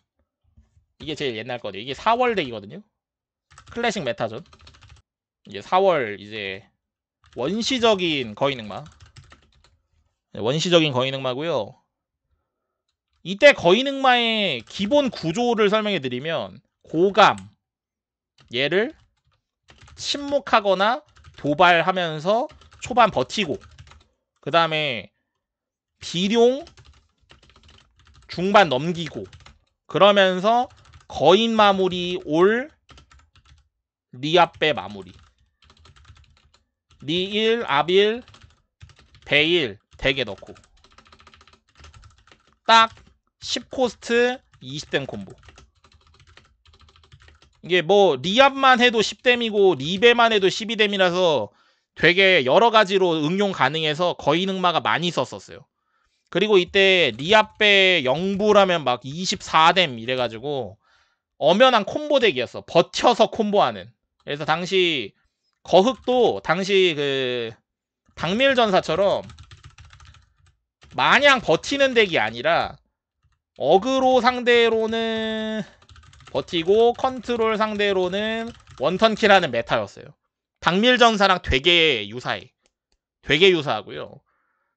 S1: 이게 제일 옛날 거죠 이게 4월 덱이거든요. 클래식 메타전. 이제 4월 이제 원시적인 거인능마. 네, 원시적인 거인능마고요. 이때 거인능마의 기본 구조를 설명해 드리면 고감 얘를 침묵하거나 도발하면서 초반 버티고 그 다음에 비룡 중반 넘기고 그러면서 거인 마무리 올 리아빼 마무리 리일 아빌 베일 대게 네 넣고 딱 10코스트 20댐 콤보 이게 뭐 리압만 해도 10댐이고 리베만 해도 12댐이라서 되게 여러 가지로 응용 가능해서 거인 응마가 많이 썼었어요. 그리고 이때 리압배 영부라면 막 24댐 이래가지고 엄연한 콤보 덱이었어. 버텨서 콤보하는. 그래서 당시 거흑도 당시 그 박밀전사처럼 마냥 버티는 덱이 아니라 어그로 상대로는 버티고 컨트롤 상대로는 원턴키라는 메타였어요. 당밀전사랑 되게 유사해. 되게 유사하고요.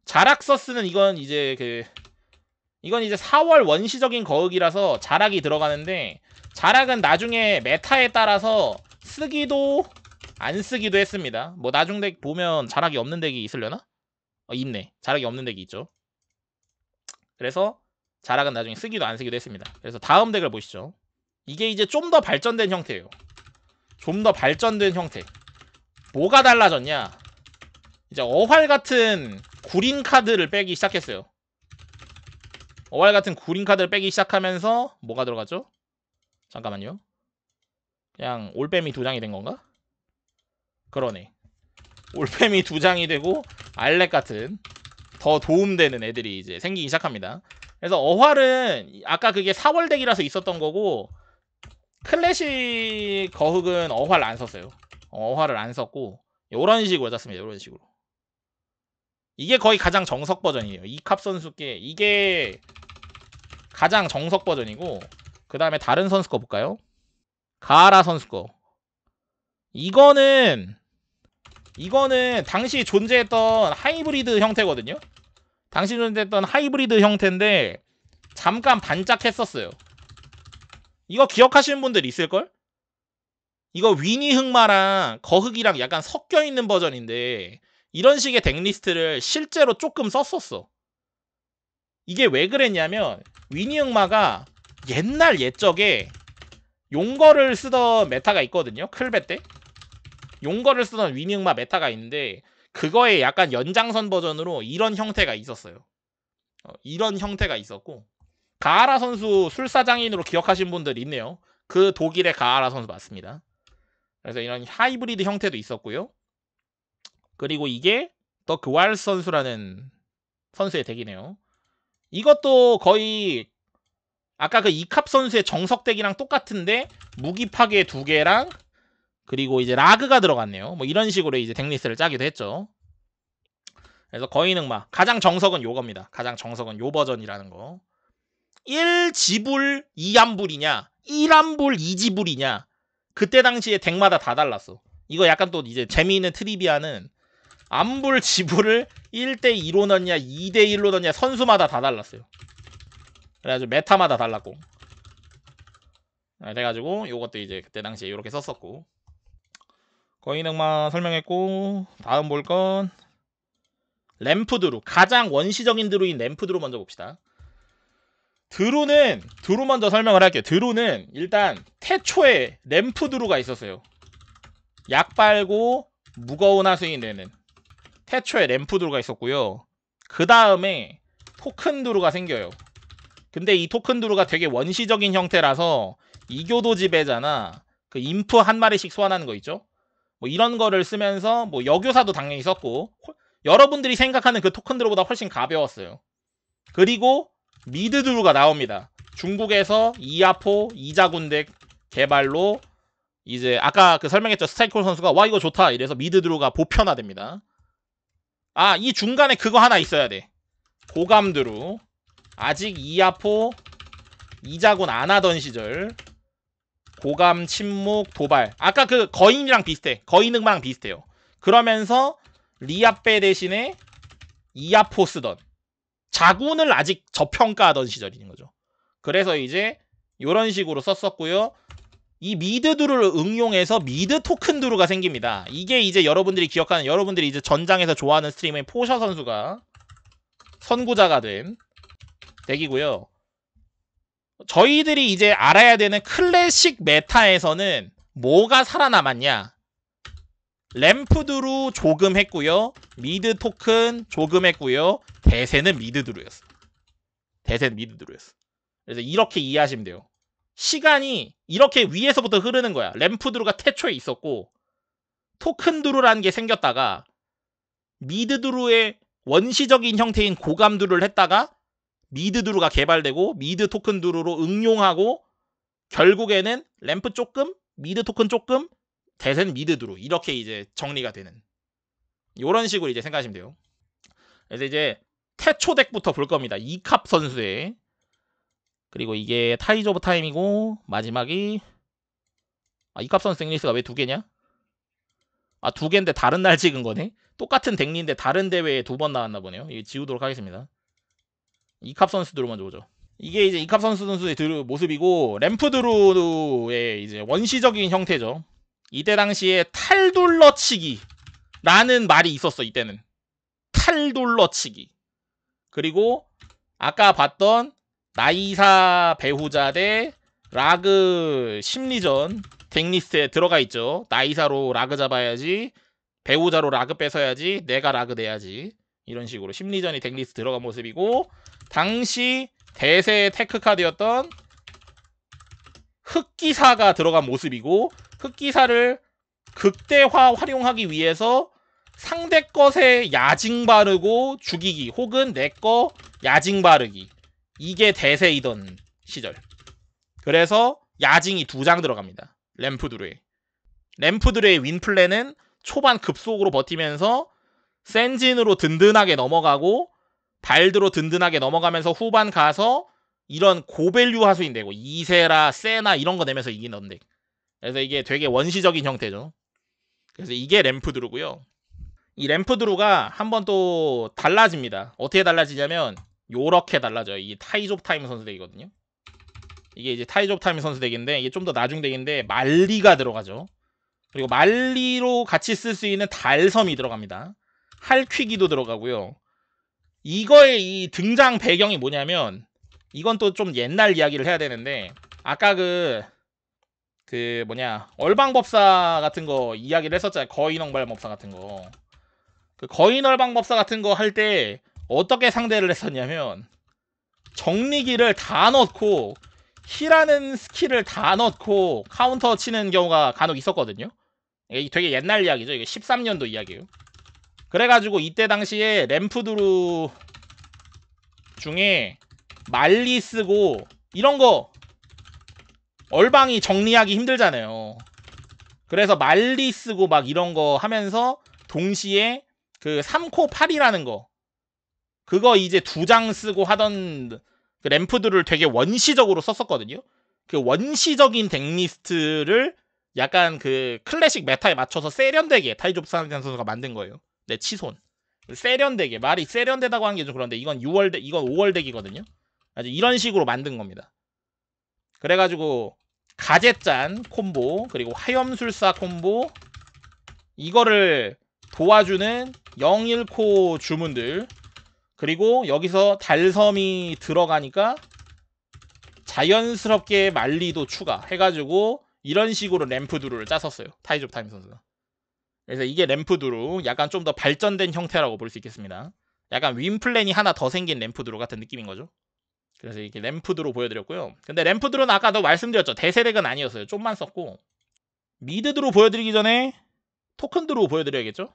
S1: 자락서스는 이건 이제 그 이건 이제 4월 원시적인 거흑이라서 자락이 들어가는데 자락은 나중에 메타에 따라서 쓰기도 안 쓰기도 했습니다. 뭐 나중 덱 보면 자락이 없는 덱이 있으려나? 어, 있네. 자락이 없는 덱이 있죠. 그래서 자락은 나중에 쓰기도 안 쓰기도 했습니다. 그래서 다음 덱을 보시죠. 이게 이제 좀 더 발전된 형태예요. 좀 더 발전된 형태. 뭐가 달라졌냐? 이제 어활 같은 구린 카드를 빼기 시작했어요. 어활 같은 구린 카드를 빼기 시작하면서 뭐가 들어갔죠? 잠깐만요. 그냥 올빼미 두 장이 된 건가? 그러네. 올빼미 두 장이 되고 알렉 같은 더 도움되는 애들이 이제 생기기 시작합니다. 그래서 어활은 아까 그게 4월 덱이라서 있었던 거고 클래식 거흑은 어활 안 썼어요. 어, 어활을 안 썼고 이런 식으로 짰습니다. 이런 식으로. 이게 거의 가장 정석 버전이에요. 이캅 선수께 이게 가장 정석 버전이고 그 다음에 다른 선수 거 볼까요? 가라 하 선수 거. 이거는 이거는 당시 존재했던 하이브리드 형태거든요. 당시 존재했던 하이브리드 형태인데 잠깐 반짝했었어요. 이거 기억하시는 분들 있을걸? 이거 위니 흑마랑 거흑이랑 약간 섞여 있는 버전인데 이런 식의 덱리스트를 실제로 조금 썼었어. 이게 왜 그랬냐면 위니 흑마가 옛날 옛적에 용거를 쓰던 메타가 있거든요. 클베 때. 용거를 쓰던 위닝마 메타가 있는데 그거에 약간 연장선 버전으로 이런 형태가 있었어요. 어, 이런 형태가 있었고 가하라 선수 술사장인으로 기억하신 분들 있네요. 그 독일의 가하라 선수 맞습니다. 그래서 이런 하이브리드 형태도 있었고요. 그리고 이게 더 그왈 선수라는 선수의 덱이네요. 이것도 거의 아까 그 이캅 선수의 정석대기랑 똑같은데 무기 파괴 두 개랑 그리고 이제 라그가 들어갔네요. 뭐 이런 식으로 이제 덱리스를 짜기도 했죠. 그래서 거인응마 가장 정석은 요겁니다. 가장 정석은 요 버전이라는 거. 1지불 2암불이냐 1암불 2지불이냐 그때 당시에 덱마다 다 달랐어. 이거 약간 또 이제 재미있는 트리비아는 암불 지불을 1대2로 넣냐 2대1로 넣냐 선수마다 다 달랐어요. 그래가지고 메타마다 달랐고 그래가지고 네, 요것도 이제 그때 당시에 이렇게 썼었고 거인응만 설명했고 다음 볼 건 램프드루 가장 원시적인 드루인 램프드루 먼저 봅시다 드루는 드루 먼저 설명을 할게요 드루는 일단 태초에 램프드루가 있었어요 약 빨고 무거운 하수인 되는 태초에 램프드루가 있었고요 그 다음에 포큰드루가 생겨요 근데 이 토큰 두루가 되게 원시적인 형태라서 이교도 지배자나그 인프 한 마리씩 소환하는 거 있죠? 뭐 이런 거를 쓰면서 뭐 여교사도 당연히 썼고 여러분들이 생각하는 그 토큰 두루보다 훨씬 가벼웠어요. 그리고 미드 두루가 나옵니다. 중국에서 이아포 이자군덱 개발로 이제 아까 그 설명했죠 스타이콜 선수가 와 이거 좋다 이래서 미드 드루가 보편화됩니다. 아 이 중간에 그거 하나 있어야 돼. 고감 드루 아직 이아포 이자곤 안 하던 시절 고감, 침묵, 도발 아까 그 거인이랑 비슷해 거인응마랑 비슷해요 그러면서 리아빼 대신에 이아포 쓰던 자군을 아직 저평가하던 시절인 거죠 그래서 이제 이런 식으로 썼었고요 이 미드 두루를 응용해서 미드 토큰 두루가 생깁니다 이게 이제 여러분들이 기억하는 여러분들이 이제 전장에서 좋아하는 스트리머인 포셔 선수가 선구자가 된 덱이고요. 저희들이 이제 알아야 되는 클래식 메타에서는 뭐가 살아남았냐? 램프드루 조금 했고요. 미드 토큰 조금 했고요. 대세는 미드드루였어. 대세는 미드드루였어. 그래서 이렇게 이해하시면 돼요. 시간이 이렇게 위에서부터 흐르는 거야. 램프드루가 태초에 있었고 토큰드루라는 게 생겼다가 미드드루의 원시적인 형태인 고감드루를 했다가 미드 드루가 개발되고 미드 토큰 드루로 응용하고 결국에는 램프 조금, 미드 토큰 조금, 대세는 미드 드루 이렇게 이제 정리가 되는 이런 식으로 이제 생각하시면 돼요. 그래서 이제 태초 덱부터 볼 겁니다. 이캅 선수의 그리고 이게 타이즈 오브 타임이고 마지막이 아, 이캅 선수 덱리스가 왜 두 개냐? 아 두 개인데 다른 날 찍은 거네? 똑같은 덱리인데 다른 대회에 두 번 나왔나 보네요. 이거 지우도록 하겠습니다. 이캅 선수들로 먼저 보죠. 이게 이제 이캅 선수 선수의 드루, 모습이고 램프 드루의 이제 원시적인 형태죠. 이때 당시에 탈둘러치기라는 말이 있었어 이때는 탈둘러치기 그리고 아까 봤던 나이사 배우자 대 라그 심리전 덱리스트에 들어가 있죠. 나이사로 라그 잡아야지 배우자로 라그 뺏어야지 내가 라그 내야지 이런 식으로 심리전이 덱리스 트 들어간 모습이고 당시 대세 의 테크 카드였던 흑기사가 들어간 모습이고 흑기사를 극대화 활용하기 위해서 상대 것에 야징 바르고 죽이기 혹은 내 거 야징 바르기 이게 대세이던 시절 그래서 야징이 두 장 들어갑니다 램프 드루에 램프 드루의 윈플랜은 초반 급속으로 버티면서 센진으로 든든하게 넘어가고 발드로 든든하게 넘어가면서 후반 가서 이런 고밸류 하수인 되고 이세라 세나 이런 거 내면서 이기는 데 그래서 이게 되게 원시적인 형태죠. 그래서 이게 램프 드루고요. 이 램프 드루가 한 번 또 달라집니다. 어떻게 달라지냐면 요렇게 달라져요. 이게 타이조 타임 선수 대이거든요 이게 이제 타이조 타임 선수 대기인데 이게 좀 더 나중 대기인데 말리가 들어가죠. 그리고 말리로 같이 쓸 수 있는 달섬이 들어갑니다. 할퀴기도 들어가고요. 이거의 이 등장 배경이 뭐냐면 이건 또 좀 옛날 이야기를 해야 되는데 아까 그그 그 뭐냐 얼방법사 같은 거 이야기를 했었잖아요 거인얼방법사 같은 거그 거인얼방법사 같은 거 할 때 어떻게 상대를 했었냐면 정리기를 다 넣고 히라는 스킬을 다 넣고 카운터 치는 경우가 간혹 있었거든요. 이게 되게 옛날 이야기죠. 이게 13년도 이야기예요. 그래가지고 이때 당시에 램프드루 중에 말리 쓰고 이런 거 얼방이 정리하기 힘들잖아요. 그래서 말리 쓰고 막 이런 거 하면서 동시에 그 3코 8이라는 거 그거 이제 두 장 쓰고 하던 그 램프들을 되게 원시적으로 썼었거든요. 그 원시적인 덱리스트를 약간 그 클래식 메타에 맞춰서 세련되게 타이조브 사나디안 선수가 만든 거예요. 내 치손. 세련되게 말이 세련되다고 하는 게좀 그런데 이건 6월 대 이건 5월 대기거든요 아주 이런 식으로 만든 겁니다. 그래가지고 가제짠 콤보 그리고 화염술사 콤보 이거를 도와주는 0 1코 주문들 그리고 여기서 달섬이 들어가니까 자연스럽게 말리도 추가해가지고 이런 식으로 램프 두루를 짰었어요 타이즈 타임 선수가 그래서 이게 램프드루 약간 좀 더 발전된 형태라고 볼 수 있겠습니다. 약간 윈플랜이 하나 더 생긴 램프드루 같은 느낌인 거죠. 그래서 이게 렇 램프드루 보여드렸고요. 근데 램프드루는 아까도 말씀드렸죠. 대세덱은 아니었어요. 좀만 썼고 미드드루 보여드리기 전에 토큰드루 보여드려야겠죠.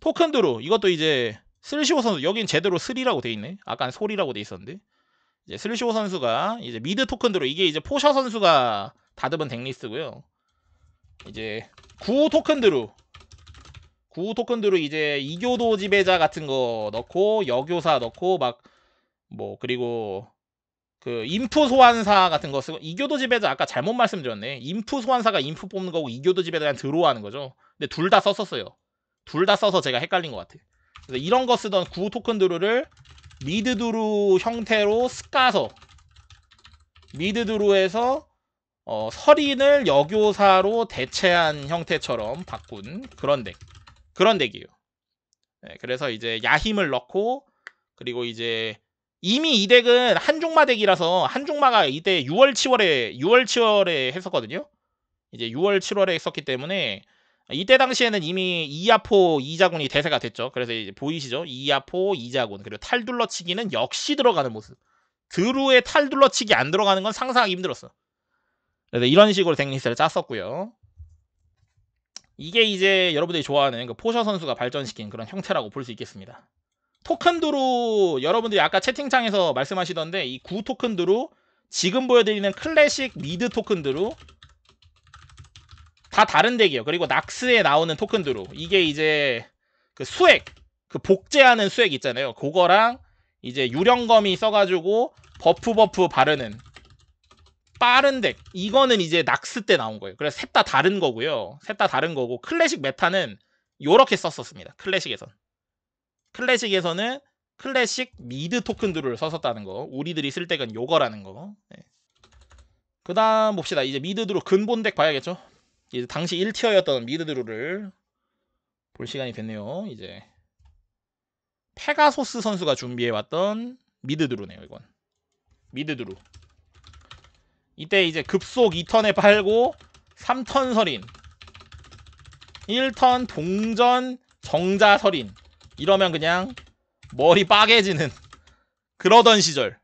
S1: 토큰드루 이것도 이제 슬시오 선수 여긴 제대로 3라고돼 있네. 아까 소리라고 돼 있었는데 이제 슬시오 선수가 이제 미드 토큰드루 이게 이제 포셔 선수가 다듬은 덱리스고요. 이제 구 토큰드루 구호 토큰들로 이제 이교도 지배자 같은 거 넣고 여교사 넣고 막 뭐 그리고 그 인프 소환사 같은 거 쓰고 이교도 지배자 아까 잘못 말씀드렸네. 인프 소환사가 인프 뽑는 거고 이교도 지배자는 들어오는 거죠. 근데 둘 다 썼었어요. 둘 다 써서 제가 헷갈린 것 같아. 그래서 이런 거 쓰던 구호 토큰 드루를 미드 드루 형태로 스까서 미드 드루에서 어, 설인을 여교사로 대체한 형태처럼 바꾼 그런 덱. 그런 덱이에요. 네, 그래서 이제 야힘을 넣고 그리고 이제 이미 이 덱은 한중마 덱이라서 한중마가 이때 6월 7월에 6월 7월에 했었거든요. 이제 6월 7월에 했었기 때문에 이때 당시에는 이미 이아포 이자군이 대세가 됐죠. 그래서 이제 보이시죠? 이아포 이자군 그리고 탈둘러치기는 역시 들어가는 모습. 드루의 탈둘러치기 안 들어가는 건 상상하기 힘들었어. 그래서 이런 식으로 덱리스트를 짰었고요. 이게 이제 여러분들이 좋아하는 그 포셔 선수가 발전시킨 그런 형태라고 볼 수 있겠습니다. 토큰드루 여러분들이 아까 채팅창에서 말씀하시던데 이 구토큰드루 지금 보여드리는 클래식 미드 토큰드루다 다른 덱이에요. 그리고 낙스에 나오는 토큰드루 이게 이제 그 수액 그 복제하는 수액 있잖아요. 그거랑 이제 유령검이 써가지고 버프 버프 바르는 빠른 덱 이거는 이제 낙스 때 나온 거예요. 그래서 셋 다 다른 거고요. 셋 다 다른 거고 클래식 메타는 요렇게 썼었습니다. 클래식에선 클래식에서는 클래식 미드 토큰들을 썼었다는 거. 우리들이 쓸 덱은 요거라는 거. 네. 그다음 봅시다. 이제 미드 드루 근본 덱 봐야겠죠. 이제 당시 1티어였던 미드 드루를 볼 시간이 됐네요. 이제 페가소스 선수가 준비해왔던 미드 드루네요. 이건 미드 드루. 이때 이제 급속 2턴에 팔고 3턴 서린 1턴 동전 정자 서린 이러면 그냥 머리 빠개지는 그러던 시절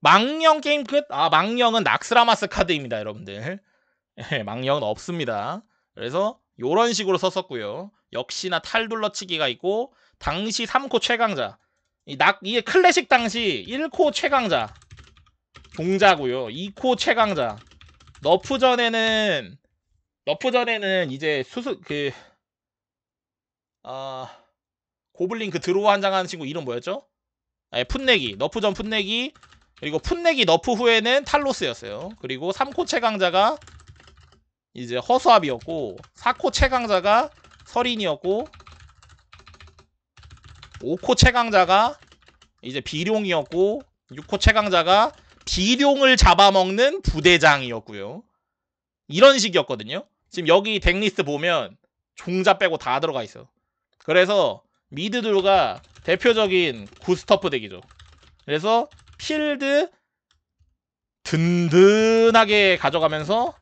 S1: 망령 게임 끝? 아 망령은 낙스라마스 카드입니다 여러분들 예, 망령은 없습니다 그래서 요런 식으로 썼었고요 역시나 탈둘러치기가 있고 당시 3코 최강자 이 낙, 이게 클래식 당시 1코 최강자 동자고요. 2코 최강자. 너프 전에는 너프 전에는 이제 수수 그 아, 고블린 그 드로우 한 장 하는 친구 이름 뭐였죠? 아, 풋내기. 너프 전 풋내기. 그리고 풋내기 너프 후에는 탈로스였어요. 그리고 3코 최강자가 이제 허수아비였고 4코 최강자가 서린이었고 5코 최강자가 이제 비룡이었고 6코 최강자가 디룡을 잡아먹는 부대장이었고요. 이런 식이었거든요. 지금 여기 덱리스트 보면 종자 빼고 다 들어가 있어. 그래서 미드드루가 대표적인 구스터프 덱이죠. 그래서 필드 든든하게 가져가면서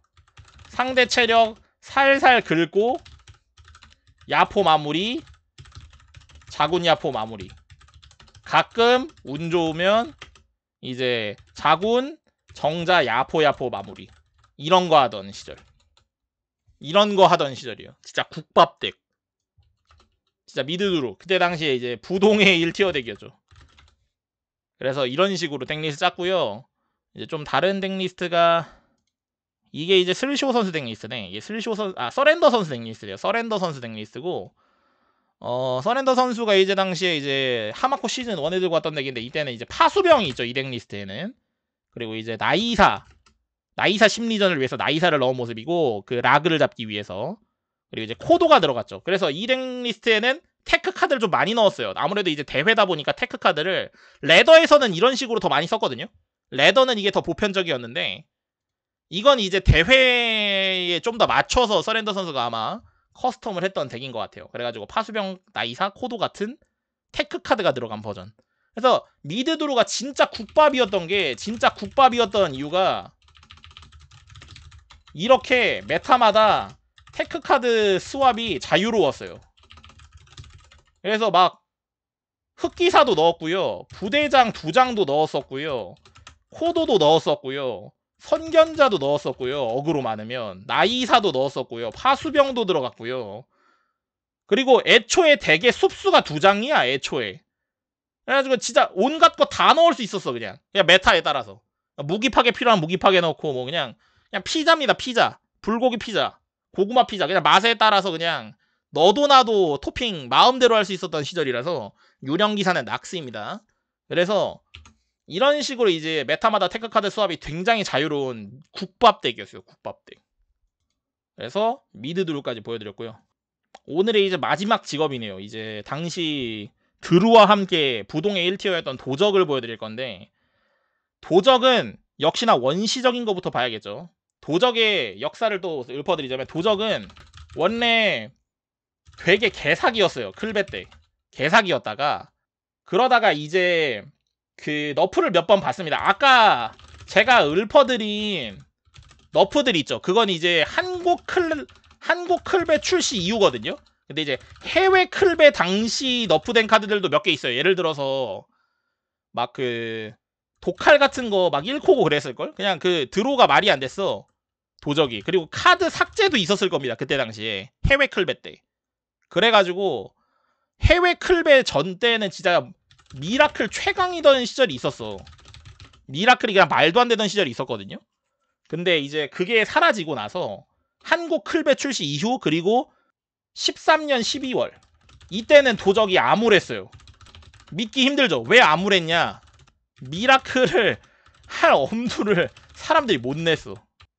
S1: 상대 체력 살살 긁고 야포 마무리 자군 야포 마무리 가끔 운 좋으면 이제 자군, 정자, 야포, 야포 마무리 이런 거 하던 시절 이런 거 하던 시절이요 진짜 국밥댁 진짜 미드드로 그때 당시에 이제 부동의 1티어 덱이었죠 그래서 이런 식으로 덱리스트 짰고요 이제 좀 다른 덱리스트가 이게 이제 슬쇼 선수 덱리스트네 이게 슬쇼 선아 서렌더 선수 덱리스트예요 서렌더 선수 덱리스트고 어, 서렌더 선수가 이제 당시에 이제 하마코 시즌 1에 들고 왔던 덱인데 이때는 이제 파수병이 있죠. 이덱 리스트에는. 그리고 이제 나이사. 나이사 심리전을 위해서 나이사를 넣은 모습이고 그 라그를 잡기 위해서 그리고 이제 코도가 들어갔죠. 그래서 이덱 리스트에는 테크 카드를 좀 많이 넣었어요. 아무래도 이제 대회다 보니까 테크 카드를 레더에서는 이런 식으로 더 많이 썼거든요. 레더는 이게 더 보편적이었는데 이건 이제 대회에 좀 더 맞춰서 서렌더 선수가 아마 커스텀을 했던 덱인 것 같아요. 그래가지고 파수병 나이사 코도 같은 테크 카드가 들어간 버전. 그래서 미드 드로가 진짜 국밥이었던 게 진짜 국밥이었던 이유가 이렇게 메타마다 테크 카드 스왑이 자유로웠어요. 그래서 막 흑기사도 넣었고요. 부대장 두 장도 넣었었고요. 코도도 넣었었고요. 선견자도 넣었었고요. 어그로 많으면 나이사도 넣었었고요. 파수병도 들어갔고요. 그리고 애초에 대게 숲수가 두 장이야 애초에. 그래가지고 진짜 온갖 거 다 넣을 수 있었어 그냥. 그냥 메타에 따라서 무기 파괴 필요한 무기 파괴 넣고 뭐 그냥 그냥 피자입니다 피자 불고기 피자 고구마 피자 그냥 맛에 따라서 그냥 너도 나도 토핑 마음대로 할 수 있었던 시절이라서 유령 기사는 낙스입니다. 그래서 이런 식으로 이제 메타마다 테크카드 수합이 굉장히 자유로운 국밥덱이었어요. 국밥덱. 그래서 미드 드루까지 보여드렸고요. 오늘의 이제 마지막 직업이네요. 이제 당시 드루와 함께 부동의 1티어였던 도적을 보여드릴 건데 도적은 역시나 원시적인 것부터 봐야겠죠. 도적의 역사를 또 읊어드리자면 도적은 원래 되게 개사기였어요. 클베 때 개사기였다가 그러다가 이제 그 너프를 몇 번 봤습니다. 아까 제가 읊어드린 너프들 있죠. 그건 이제 한국 클 한국 클베 출시 이후거든요. 근데 이제 해외 클베 당시 너프된 카드들도 몇 개 있어요. 예를 들어서 막 그 독칼 같은 거 막 1코고 그랬을 걸. 그냥 그 드로가 말이 안 됐어. 도적이. 그리고 카드 삭제도 있었을 겁니다. 그때 당시에 해외 클베 때. 그래 가지고 해외 클베 전 때는 진짜 미라클 최강이던 시절이 있었어. 미라클이 그냥 말도 안 되던 시절이 있었거든요. 근데 이제 그게 사라지고 나서 한국 클배 출시 이후 그리고 13년 12월 이때는 도적이 암울했어요. 믿기 힘들죠. 왜 암울했냐? 미라클을 할 엄두를 사람들이 못 냈어.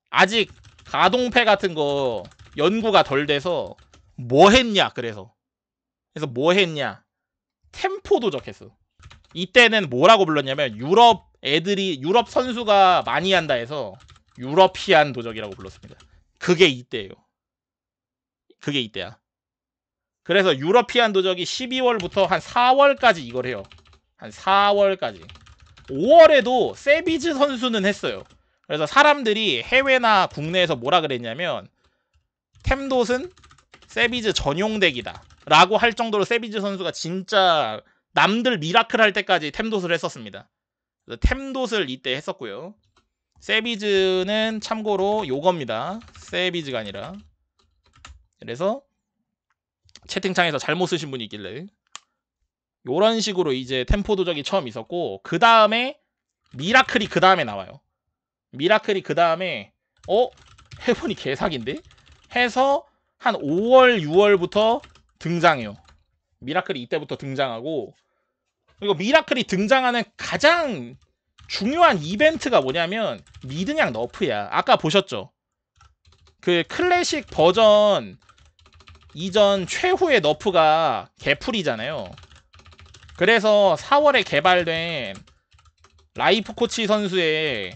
S1: 아직 가동패 같은 거 연구가 덜 돼서 뭐 했냐 그래서 그래서 뭐 했냐 템포 도적 횟어 이때는 뭐라고 불렀냐면 유럽 애들이 유럽 선수가 많이 한다 해서 유러피안 도적이라고 불렀습니다. 그게 이때예요. 그게 이때야. 그래서 유러피안 도적이 12월부터 한 4월까지 이걸 해요. 한 4월까지. 5월에도 세비즈 선수는 했어요. 그래서 사람들이 해외나 국내에서 뭐라 그랬냐면 템 д о 은 세비즈 전용 덱이다. 라고 할 정도로 세비즈 선수가 진짜 남들 미라클 할 때까지 템 д о 을 했었습니다. 템дот을 이때 했었고요. 세비즈는 참고로 요겁니다. 세비즈가 아니라. 그래서 채팅창에서 잘못 쓰신 분이 있길래 요런 식으로 이제 템포 도적이 처음 있었고 그 다음에 미라클이 그 다음에 나와요. 미라클이 그 다음에 어? 해보니 개사기인데? 해서 한 5월, 6월부터 등장해요. 미라클이 이때부터 등장하고 그리고 미라클이 등장하는 가장 중요한 이벤트가 뭐냐면 미드냥 너프야. 아까 보셨죠? 그 클래식 버전 이전 최후의 너프가 개풀이잖아요. 그래서 4월에 개발된 라이프 코치 선수의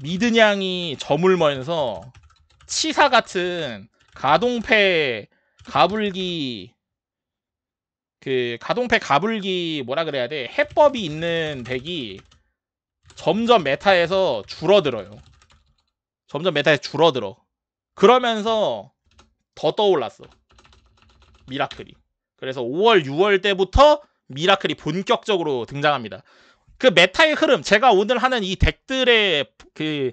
S1: 미드냥이 저물면서 치사 같은 가동패 가불기 그 가동패 가불기 뭐라 그래야 돼 해법이 있는 덱이 점점 메타에서 줄어들어요. 점점 메타에 줄어들어. 그러면서 더 떠올랐어. 미라클이. 그래서 5월, 6월 때부터 미라클이 본격적으로 등장합니다. 그 메타의 흐름, 제가 오늘 하는 이 덱들의 그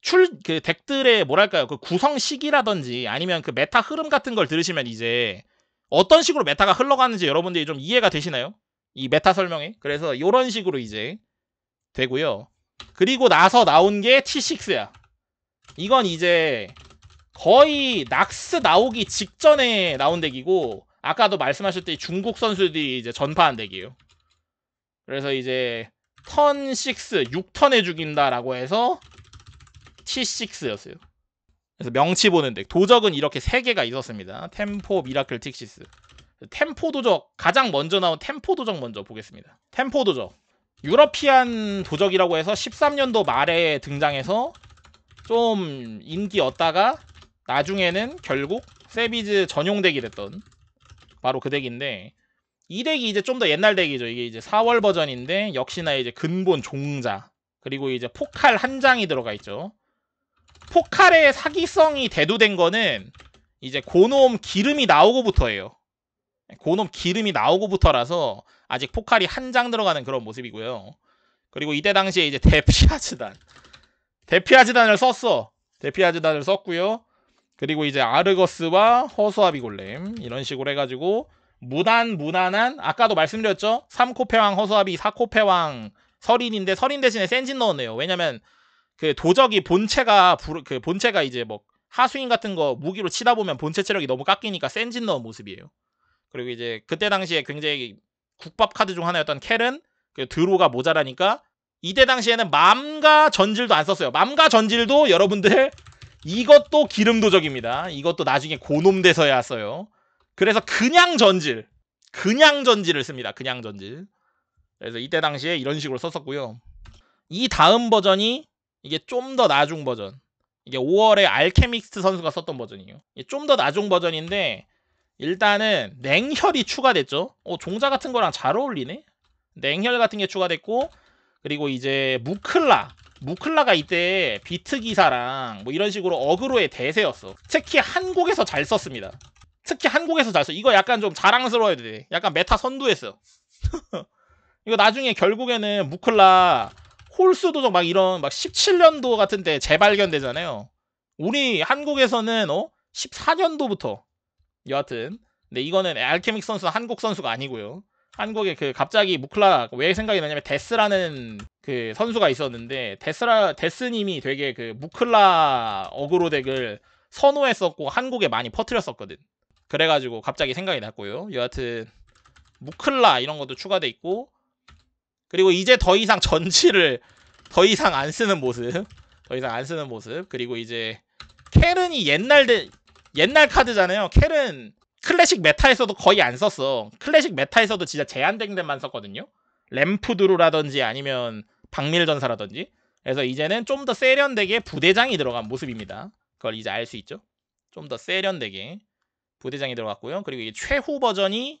S1: 출그 덱들의 뭐랄까요 그구성시기라든지 아니면 그 메타 흐름 같은 걸 들으시면 이제 어떤 식으로 메타가 흘러가는지 여러분들이 좀 이해가 되시나요? 이 메타 설명에 그래서 이런 식으로 이제 되고요. 그리고 나서 나온 게 T6야. 이건 이제 거의 낙스 나오기 직전에 나온 덱이고 아까도 말씀하셨듯이 중국 선수들이 이제 전파한 덱이에요. 그래서 이제 턴 6, 6턴에 죽인다라고 해서 T6였어요. 그래서 명치 보는 데 도적은 이렇게 세 개가 있었습니다. 템포, 미라클, 틱시스. 템포 도적 가장 먼저 나온 템포 도적 먼저 보겠습니다. 템포 도적. 유러피안 도적이라고 해서 13년도 말에 등장해서 좀인기얻다가 나중에는 결국 세비즈 전용 덱이 됐던 바로 그 덱인데 이 덱이 이제 좀 더 옛날 덱이죠. 이게 이제 4월 버전인데 역시나 이제 근본 종자 그리고 이제 포칼 한 장이 들어가 있죠. 포칼의 사기성이 대두된 거는 이제 고놈 기름이 나오고부터예요. 고놈 기름이 나오고부터라서 아직 포칼이 한 장 들어가는 그런 모습이고요. 그리고 이때 당시에 이제 대피아즈단대피아즈단을 썼어. 대피아즈단을 썼고요. 그리고 이제 아르거스와 허수아비 골렘 이런 식으로 해가지고 무난 무난한 아까도 말씀드렸죠. 3코페왕 허수아비 4코페왕 설인인데 설인 대신에 센진 넣었네요. 왜냐면 그 도적이 본체가 부르, 그 본체가 이제 뭐 하수인 같은 거 무기로 치다 보면 본체 체력이 너무 깎이니까 센진 넣은 모습이에요. 그리고 이제 그때 당시에 굉장히 국밥 카드 중 하나였던 켈은 그 드로가 모자라니까 이때 당시에는 맘과 전질도 안 썼어요. 맘과 전질도 여러분들 이것도 기름 도적입니다. 이것도 나중에 고놈 돼서야 써요. 그래서 그냥 전질, 그냥 전질을 씁니다. 그냥 전질. 그래서 이때 당시에 이런 식으로 썼었고요. 이 다음 버전이 이게 좀 더 나중 버전. 이게 5월에 알케믹스트 선수가 썼던 버전이에요. 이게 좀 더 나중 버전인데 일단은 냉혈이 추가됐죠. 어, 종자 같은 거랑 잘 어울리네. 냉혈 같은 게 추가됐고 그리고 이제 무클라 무클라가 이때 비트 기사랑 뭐 이런 식으로 어그로의 대세였어. 특히 한국에서 잘 썼습니다. 특히 한국에서 잘 써. 이거 약간 좀 자랑스러워야 돼. 약간 메타 선두했어. 요 이거 나중에 결국에는 무클라 홀수 도적 막 이런 막 17년도 같은데 재발견되잖아요. 우리 한국에서는 어 14년도부터 여하튼 근데 이거는 알케믹 선수 한국 선수가 아니고요. 한국에 그 갑자기 무클라왜 생각이 나냐면 데스라는 그 선수가 있었는데 데스라 데스님이 되게 그 무클라 어그로 덱을 선호했었고 한국에 많이 퍼뜨렸었거든 그래가지고 갑자기 생각이 났고요. 여하튼 무클라 이런 것도 추가돼 있고 그리고 이제 더 이상 전치를 더 이상 안 쓰는 모습 더 이상 안 쓰는 모습 그리고 이제 켈은이 옛날 데, 옛날 카드잖아요 켈은 클래식 메타에서도 거의 안 썼어 클래식 메타에서도 진짜 제한된 데만 썼거든요 램프드루라든지 아니면 박밀전사라든지 그래서 이제는 좀 더 세련되게 부대장이 들어간 모습입니다 그걸 이제 알 수 있죠 좀 더 세련되게 부대장이 들어갔고요 그리고 이게 최후 버전이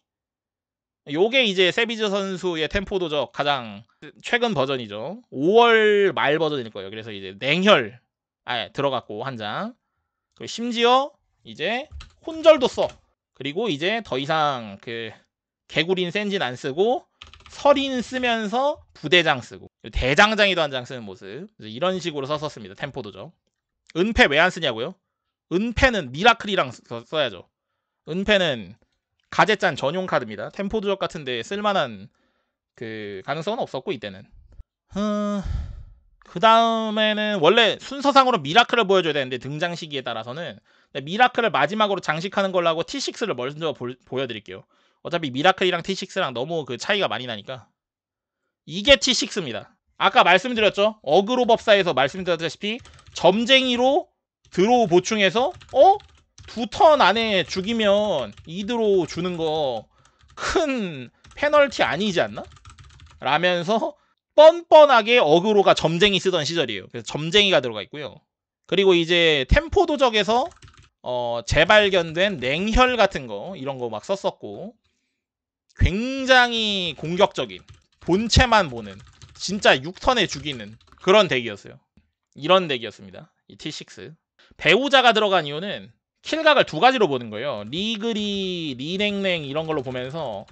S1: 요게 이제 세비즈 선수의 템포 도적 가장 최근 버전이죠. 5월 말 버전일 거예요. 그래서 이제 냉혈 아, 예 들어갔고 한 장. 그리고 심지어 이제 혼절도 써. 그리고 이제 더 이상 그 개구린 센진 안 쓰고 설인 쓰면서 부대장 쓰고 대장장이도 한 장 쓰는 모습 이런 식으로 썼었습니다 템포 도죠 은폐 왜 안 쓰냐고요? 은폐는 미라클이랑 써, 써야죠 은폐는 가제짠 전용 카드입니다. 템포드적 같은데 쓸만한 그 가능성은 없었고 이때는. 어, 그 다음에는 원래 순서상으로 미라클을 보여줘야 되는데 등장 시기에 따라서는 미라클을 마지막으로 장식하는 걸로 하고 T6를 먼저 보, 보여드릴게요. 어차피 미라클이랑 T6랑 너무 그 차이가 많이 나니까 이게 T6입니다. 아까 말씀드렸죠? 어그로 법사에서 말씀드렸다시피 점쟁이로 드로우 보충해서 어? 두턴 안에 죽이면 이드로 주는 거큰 페널티 아니지 않나? 라면서 뻔뻔하게 어그로가 점쟁이 쓰던 시절이에요. 그래서 점쟁이가 들어가 있고요. 그리고 이제 템포 도적에서 어, 재발견된 냉혈 같은 거 이런 거 막 썼었고 굉장히 공격적인 본체만 보는 진짜 6턴에 죽이는 그런 덱이었어요. 이런 덱이었습니다. 이 T6 배우자가 들어간 이유는 킬각을 두 가지로 보는 거예요. 리그리, 리냉냉 이런 걸로 보면서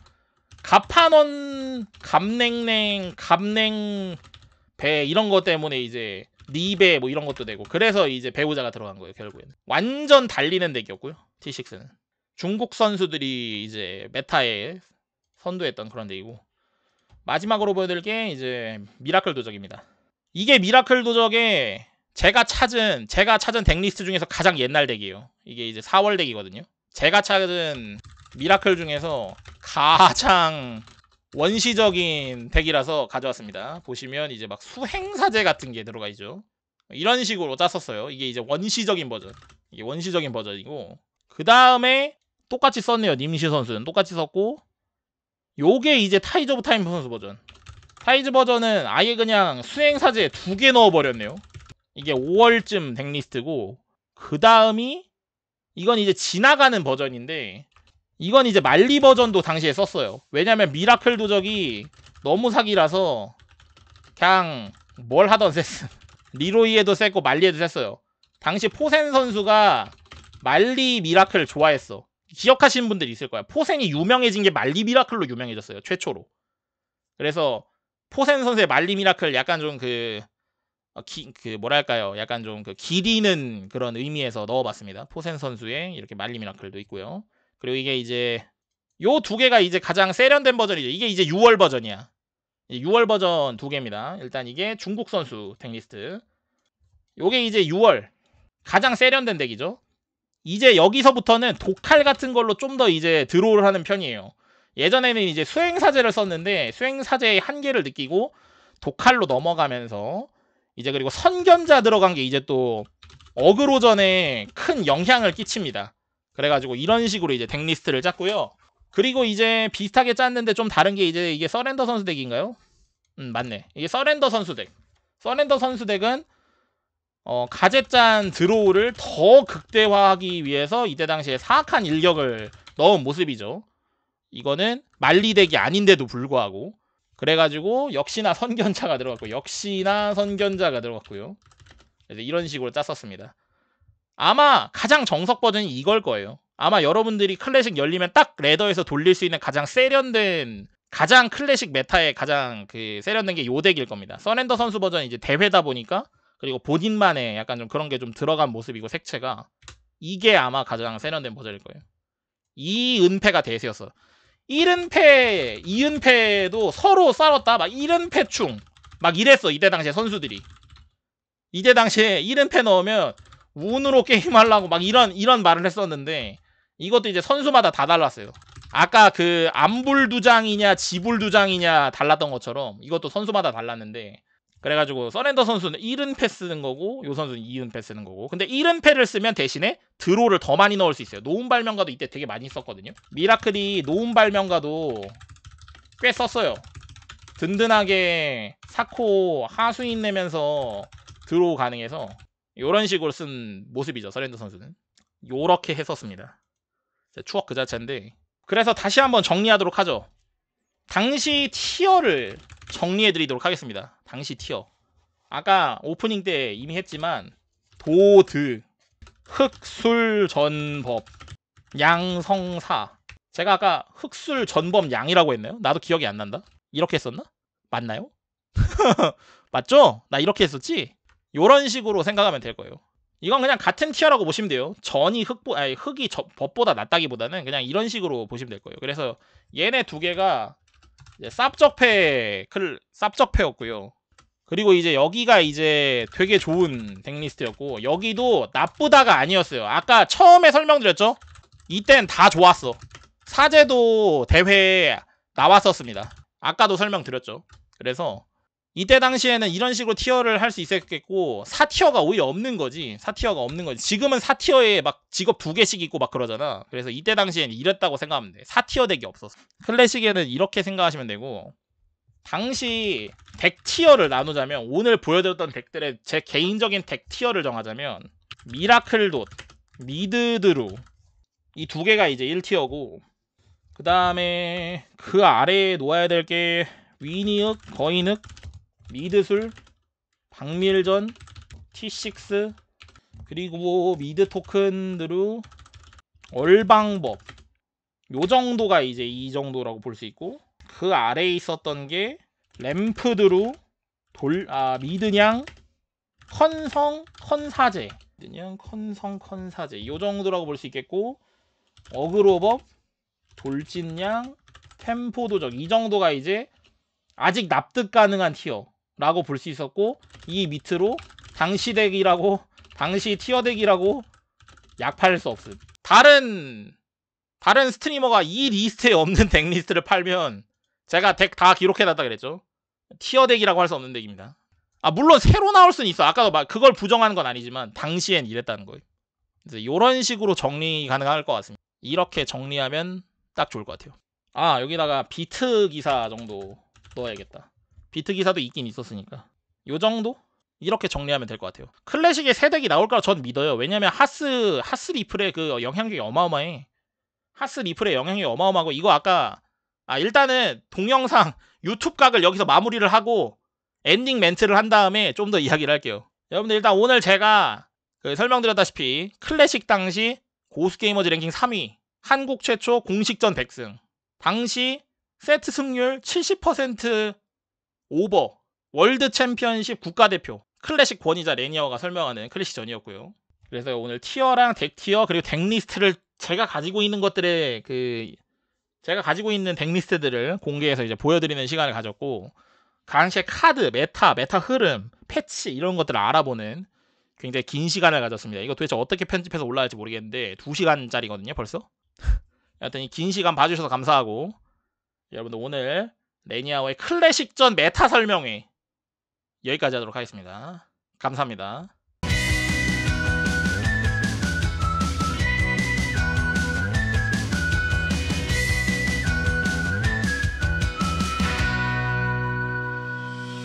S1: 갑판원, 갑냉냉, 갑냉 배 이런 것 때문에 이제 리베 뭐 이런 것도 되고 그래서 이제 배우자가 들어간 거예요 결국에는 완전 달리는 덱이었고요 T6는 중국 선수들이 이제 메타에 선두했던 그런 덱이고 마지막으로 보여드릴 게 이제 미라클 도적입니다 이게 미라클 도적의 제가 찾은 제가 찾은 덱 리스트 중에서 가장 옛날 덱이에요 이게 이제 4월 덱이거든요. 제가 찾은 미라클 중에서 가장 원시적인 덱이라서 가져왔습니다. 보시면 이제 막 수행사제 같은 게 들어가 있죠. 이런 식으로 짰었어요. 이게 이제 원시적인 버전. 이게 원시적인 버전이고 그 다음에 똑같이 썼네요. 님시 선수는 똑같이 썼고 요게 이제 타이즈 오브 타임 선수 버전. 타이즈 버전은 아예 그냥 수행사제 두 개 넣어버렸네요. 이게 5월쯤 덱리스트고 그 다음이 이건 이제 지나가는 버전인데 이건 이제 말리 버전도 당시에 썼어요. 왜냐면 미라클 도적이 너무 사기라서 그냥 뭘 하던 셌음. 리로이에도 셌고 말리에도 셌어요. 당시 포센 선수가 말리 미라클 좋아했어. 기억하시는 분들 있을 거야. 포센이 유명해진 게 말리 미라클로 유명해졌어요. 최초로. 그래서 포센 선수의 말리 미라클 약간 좀그 어, 기, 그 뭐랄까요 약간 좀 그 길이는 그런 의미에서 넣어봤습니다 포센 선수의 이렇게 말리 미라클도 있고요 그리고 이게 이제 요 두 개가 이제 가장 세련된 버전이죠 이게 이제 6월 버전이야 6월 버전 두 개입니다 일단 이게 중국 선수 덱리스트 요게 이제 6월 가장 세련된 덱이죠 이제 여기서부터는 독칼 같은 걸로 좀 더 이제 드로우를 하는 편이에요 예전에는 이제 수행사제를 썼는데 수행사제의 한계를 느끼고 독칼로 넘어가면서 이제 그리고 선견자 들어간 게 이제 또 어그로전에 큰 영향을 끼칩니다. 그래가지고 이런 식으로 이제 덱 리스트를 짰고요. 그리고 이제 비슷하게 짰는데 좀 다른 게 이제 이게 서렌더 선수 덱인가요? 음 맞네. 이게 서렌더 선수 덱. 서렌더 선수 덱은 어, 가젯짠 드로우를 더 극대화하기 위해서 이때 당시에 사악한 일격을 넣은 모습이죠. 이거는 말리덱이 아닌데도 불구하고 그래가지고 역시나 선견자가 들어갔고 역시나 선견자가 들어갔고요. 그래서 이런 식으로 짰었습니다. 아마 가장 정석 버전이 이걸 거예요. 아마 여러분들이 클래식 열리면 딱 레더에서 돌릴 수 있는 가장 세련된 가장 클래식 메타의 가장 그 세련된 게 요덱일 겁니다. 선앤더 선수 버전이 이제 대회다 보니까 그리고 본인만의 약간 좀 그런 게 좀 들어간 모습이고 색채가 이게 아마 가장 세련된 버전일 거예요. 이 은폐가 대세였어. 요 1은패, 2은패도 서로 싸웠다. 막 1은패충. 막 이랬어. 이때 당시에 선수들이. 이때 당시에 1은패 넣으면 운으로 게임하려고 막 이런, 이런 말을 했었는데 이것도 이제 선수마다 다 달랐어요. 아까 그 암불 두장이냐 지불 두장이냐 달랐던 것처럼 이것도 선수마다 달랐는데 그래가지고 서렌더 선수는 1은패 쓰는 거고 요 선수는 2은패 쓰는 거고 근데 1은패를 쓰면 대신에 드로를 더 많이 넣을 수 있어요 노은 발명가도 이때 되게 많이 썼거든요 미라클이 노은 발명가도 꽤 썼어요 든든하게 사코 하수인 내면서 드로 가능해서 이런 식으로 쓴 모습이죠 서렌더 선수는 요렇게 했었습니다 추억 그 자체인데 그래서 다시 한번 정리하도록 하죠 당시 티어를 정리해 드리도록 하겠습니다. 당시 티어. 아까 오프닝 때 이미 했지만 도드 흑술전법 양성사 제가 아까 흑술전범 양이라고 했나요? 나도 기억이 안 난다. 이렇게 했었나? 맞나요? 맞죠? 나 이렇게 했었지? 이런 식으로 생각하면 될 거예요. 이건 그냥 같은 티어라고 보시면 돼요. 전이 흑보 아니 흑이 저, 법보다 낫다기보다는 그냥 이런 식으로 보시면 될 거예요. 그래서 얘네 두 개가 쌉적패 클 쌉적패였고요. 그리고 이제 여기가 이제 되게 좋은 덱리스트였고 여기도 나쁘다가 아니었어요. 아까 처음에 설명드렸죠? 이땐 다 좋았어. 사제도 대회에 나왔었습니다. 아까도 설명드렸죠. 그래서 이때 당시에는 이런 식으로 티어를 할 수 있었겠고 4티어가 오히려 없는 거지 4티어가 없는 거지 지금은 4티어에 막 직업 두 개씩 있고 막 그러잖아 그래서 이때 당시에는 이랬다고 생각하면 돼 4티어 덱이 없었어 클래식에는 이렇게 생각하시면 되고 당시 덱 티어를 나누자면 오늘 보여드렸던 덱들의 제 개인적인 덱 티어를 정하자면 미라클돗, 미드드루 이 두 개가 이제 1티어고 그 다음에 그 아래에 놓아야 될 게 위니윽, 거인윽, 미드술, 박밀전, T6 그리고 뭐 미드 토큰으로 얼방법 요 정도가 이제 이 정도라고 볼 수 있고 그 아래에 있었던 게 램프드루 돌아 미드냥 컨성 컨사제 미드냥 컨성 컨사제 요 정도라고 볼 수 있겠고 어그로법 돌진냥 템포 도적 이 정도가 이제 아직 납득 가능한 티어 라고 볼 수 있었고 이 밑으로 당시 덱이라고 당시 티어 덱이라고 약 팔 수 없음 다른 다른 스트리머가 이 리스트에 없는 덱 리스트를 팔면 제가 덱 다 기록해놨다 그랬죠 티어 덱이라고 할 수 없는 덱입니다 아 물론 새로 나올 수는 있어 아까도 말 그걸 부정하는 건 아니지만 당시엔 이랬다는 거예요 이제 이런 식으로 정리 가능할 것 같습니다 이렇게 정리하면 딱 좋을 것 같아요 아 여기다가 비트 기사 정도 넣어야겠다 비트 기사도 있긴 있었으니까 요 정도? 이렇게 정리하면 될 것 같아요. 클래식의 세 덱이 나올 거라 전 믿어요. 왜냐면 하스 하스 리플의 그 영향력이 어마어마해. 하스 리플의 영향이 력 어마어마하고 이거 아까 아 일단은 동영상 유튜브 각을 여기서 마무리를 하고 엔딩 멘트를 한 다음에 좀 더 이야기를 할게요. 여러분들 일단 오늘 제가 그 설명드렸다시피 클래식 당시 고스게이머즈 랭킹 3위 한국 최초 공식전 100승 당시 세트 승률 70% 오버 월드 챔피언십 국가대표 클래식 권위자 레니어가 설명하는 클래식전이었고요. 그래서 오늘 티어랑 덱 티어 그리고 덱 리스트를 제가 가지고 있는 것들의 그 제가 가지고 있는 덱 리스트들을 공개해서 이제 보여드리는 시간을 가졌고 강시의 카드, 메타, 메타 흐름, 패치 이런 것들을 알아보는 굉장히 긴 시간을 가졌습니다. 이거 도대체 어떻게 편집해서 올라갈지 모르겠는데 2시간짜리거든요 벌써. 여하튼 이 긴 시간 봐주셔서 감사하고 여러분들 오늘 매니아와의 클래식전 메타 설명회 여기까지 하도록 하겠습니다. 감사합니다.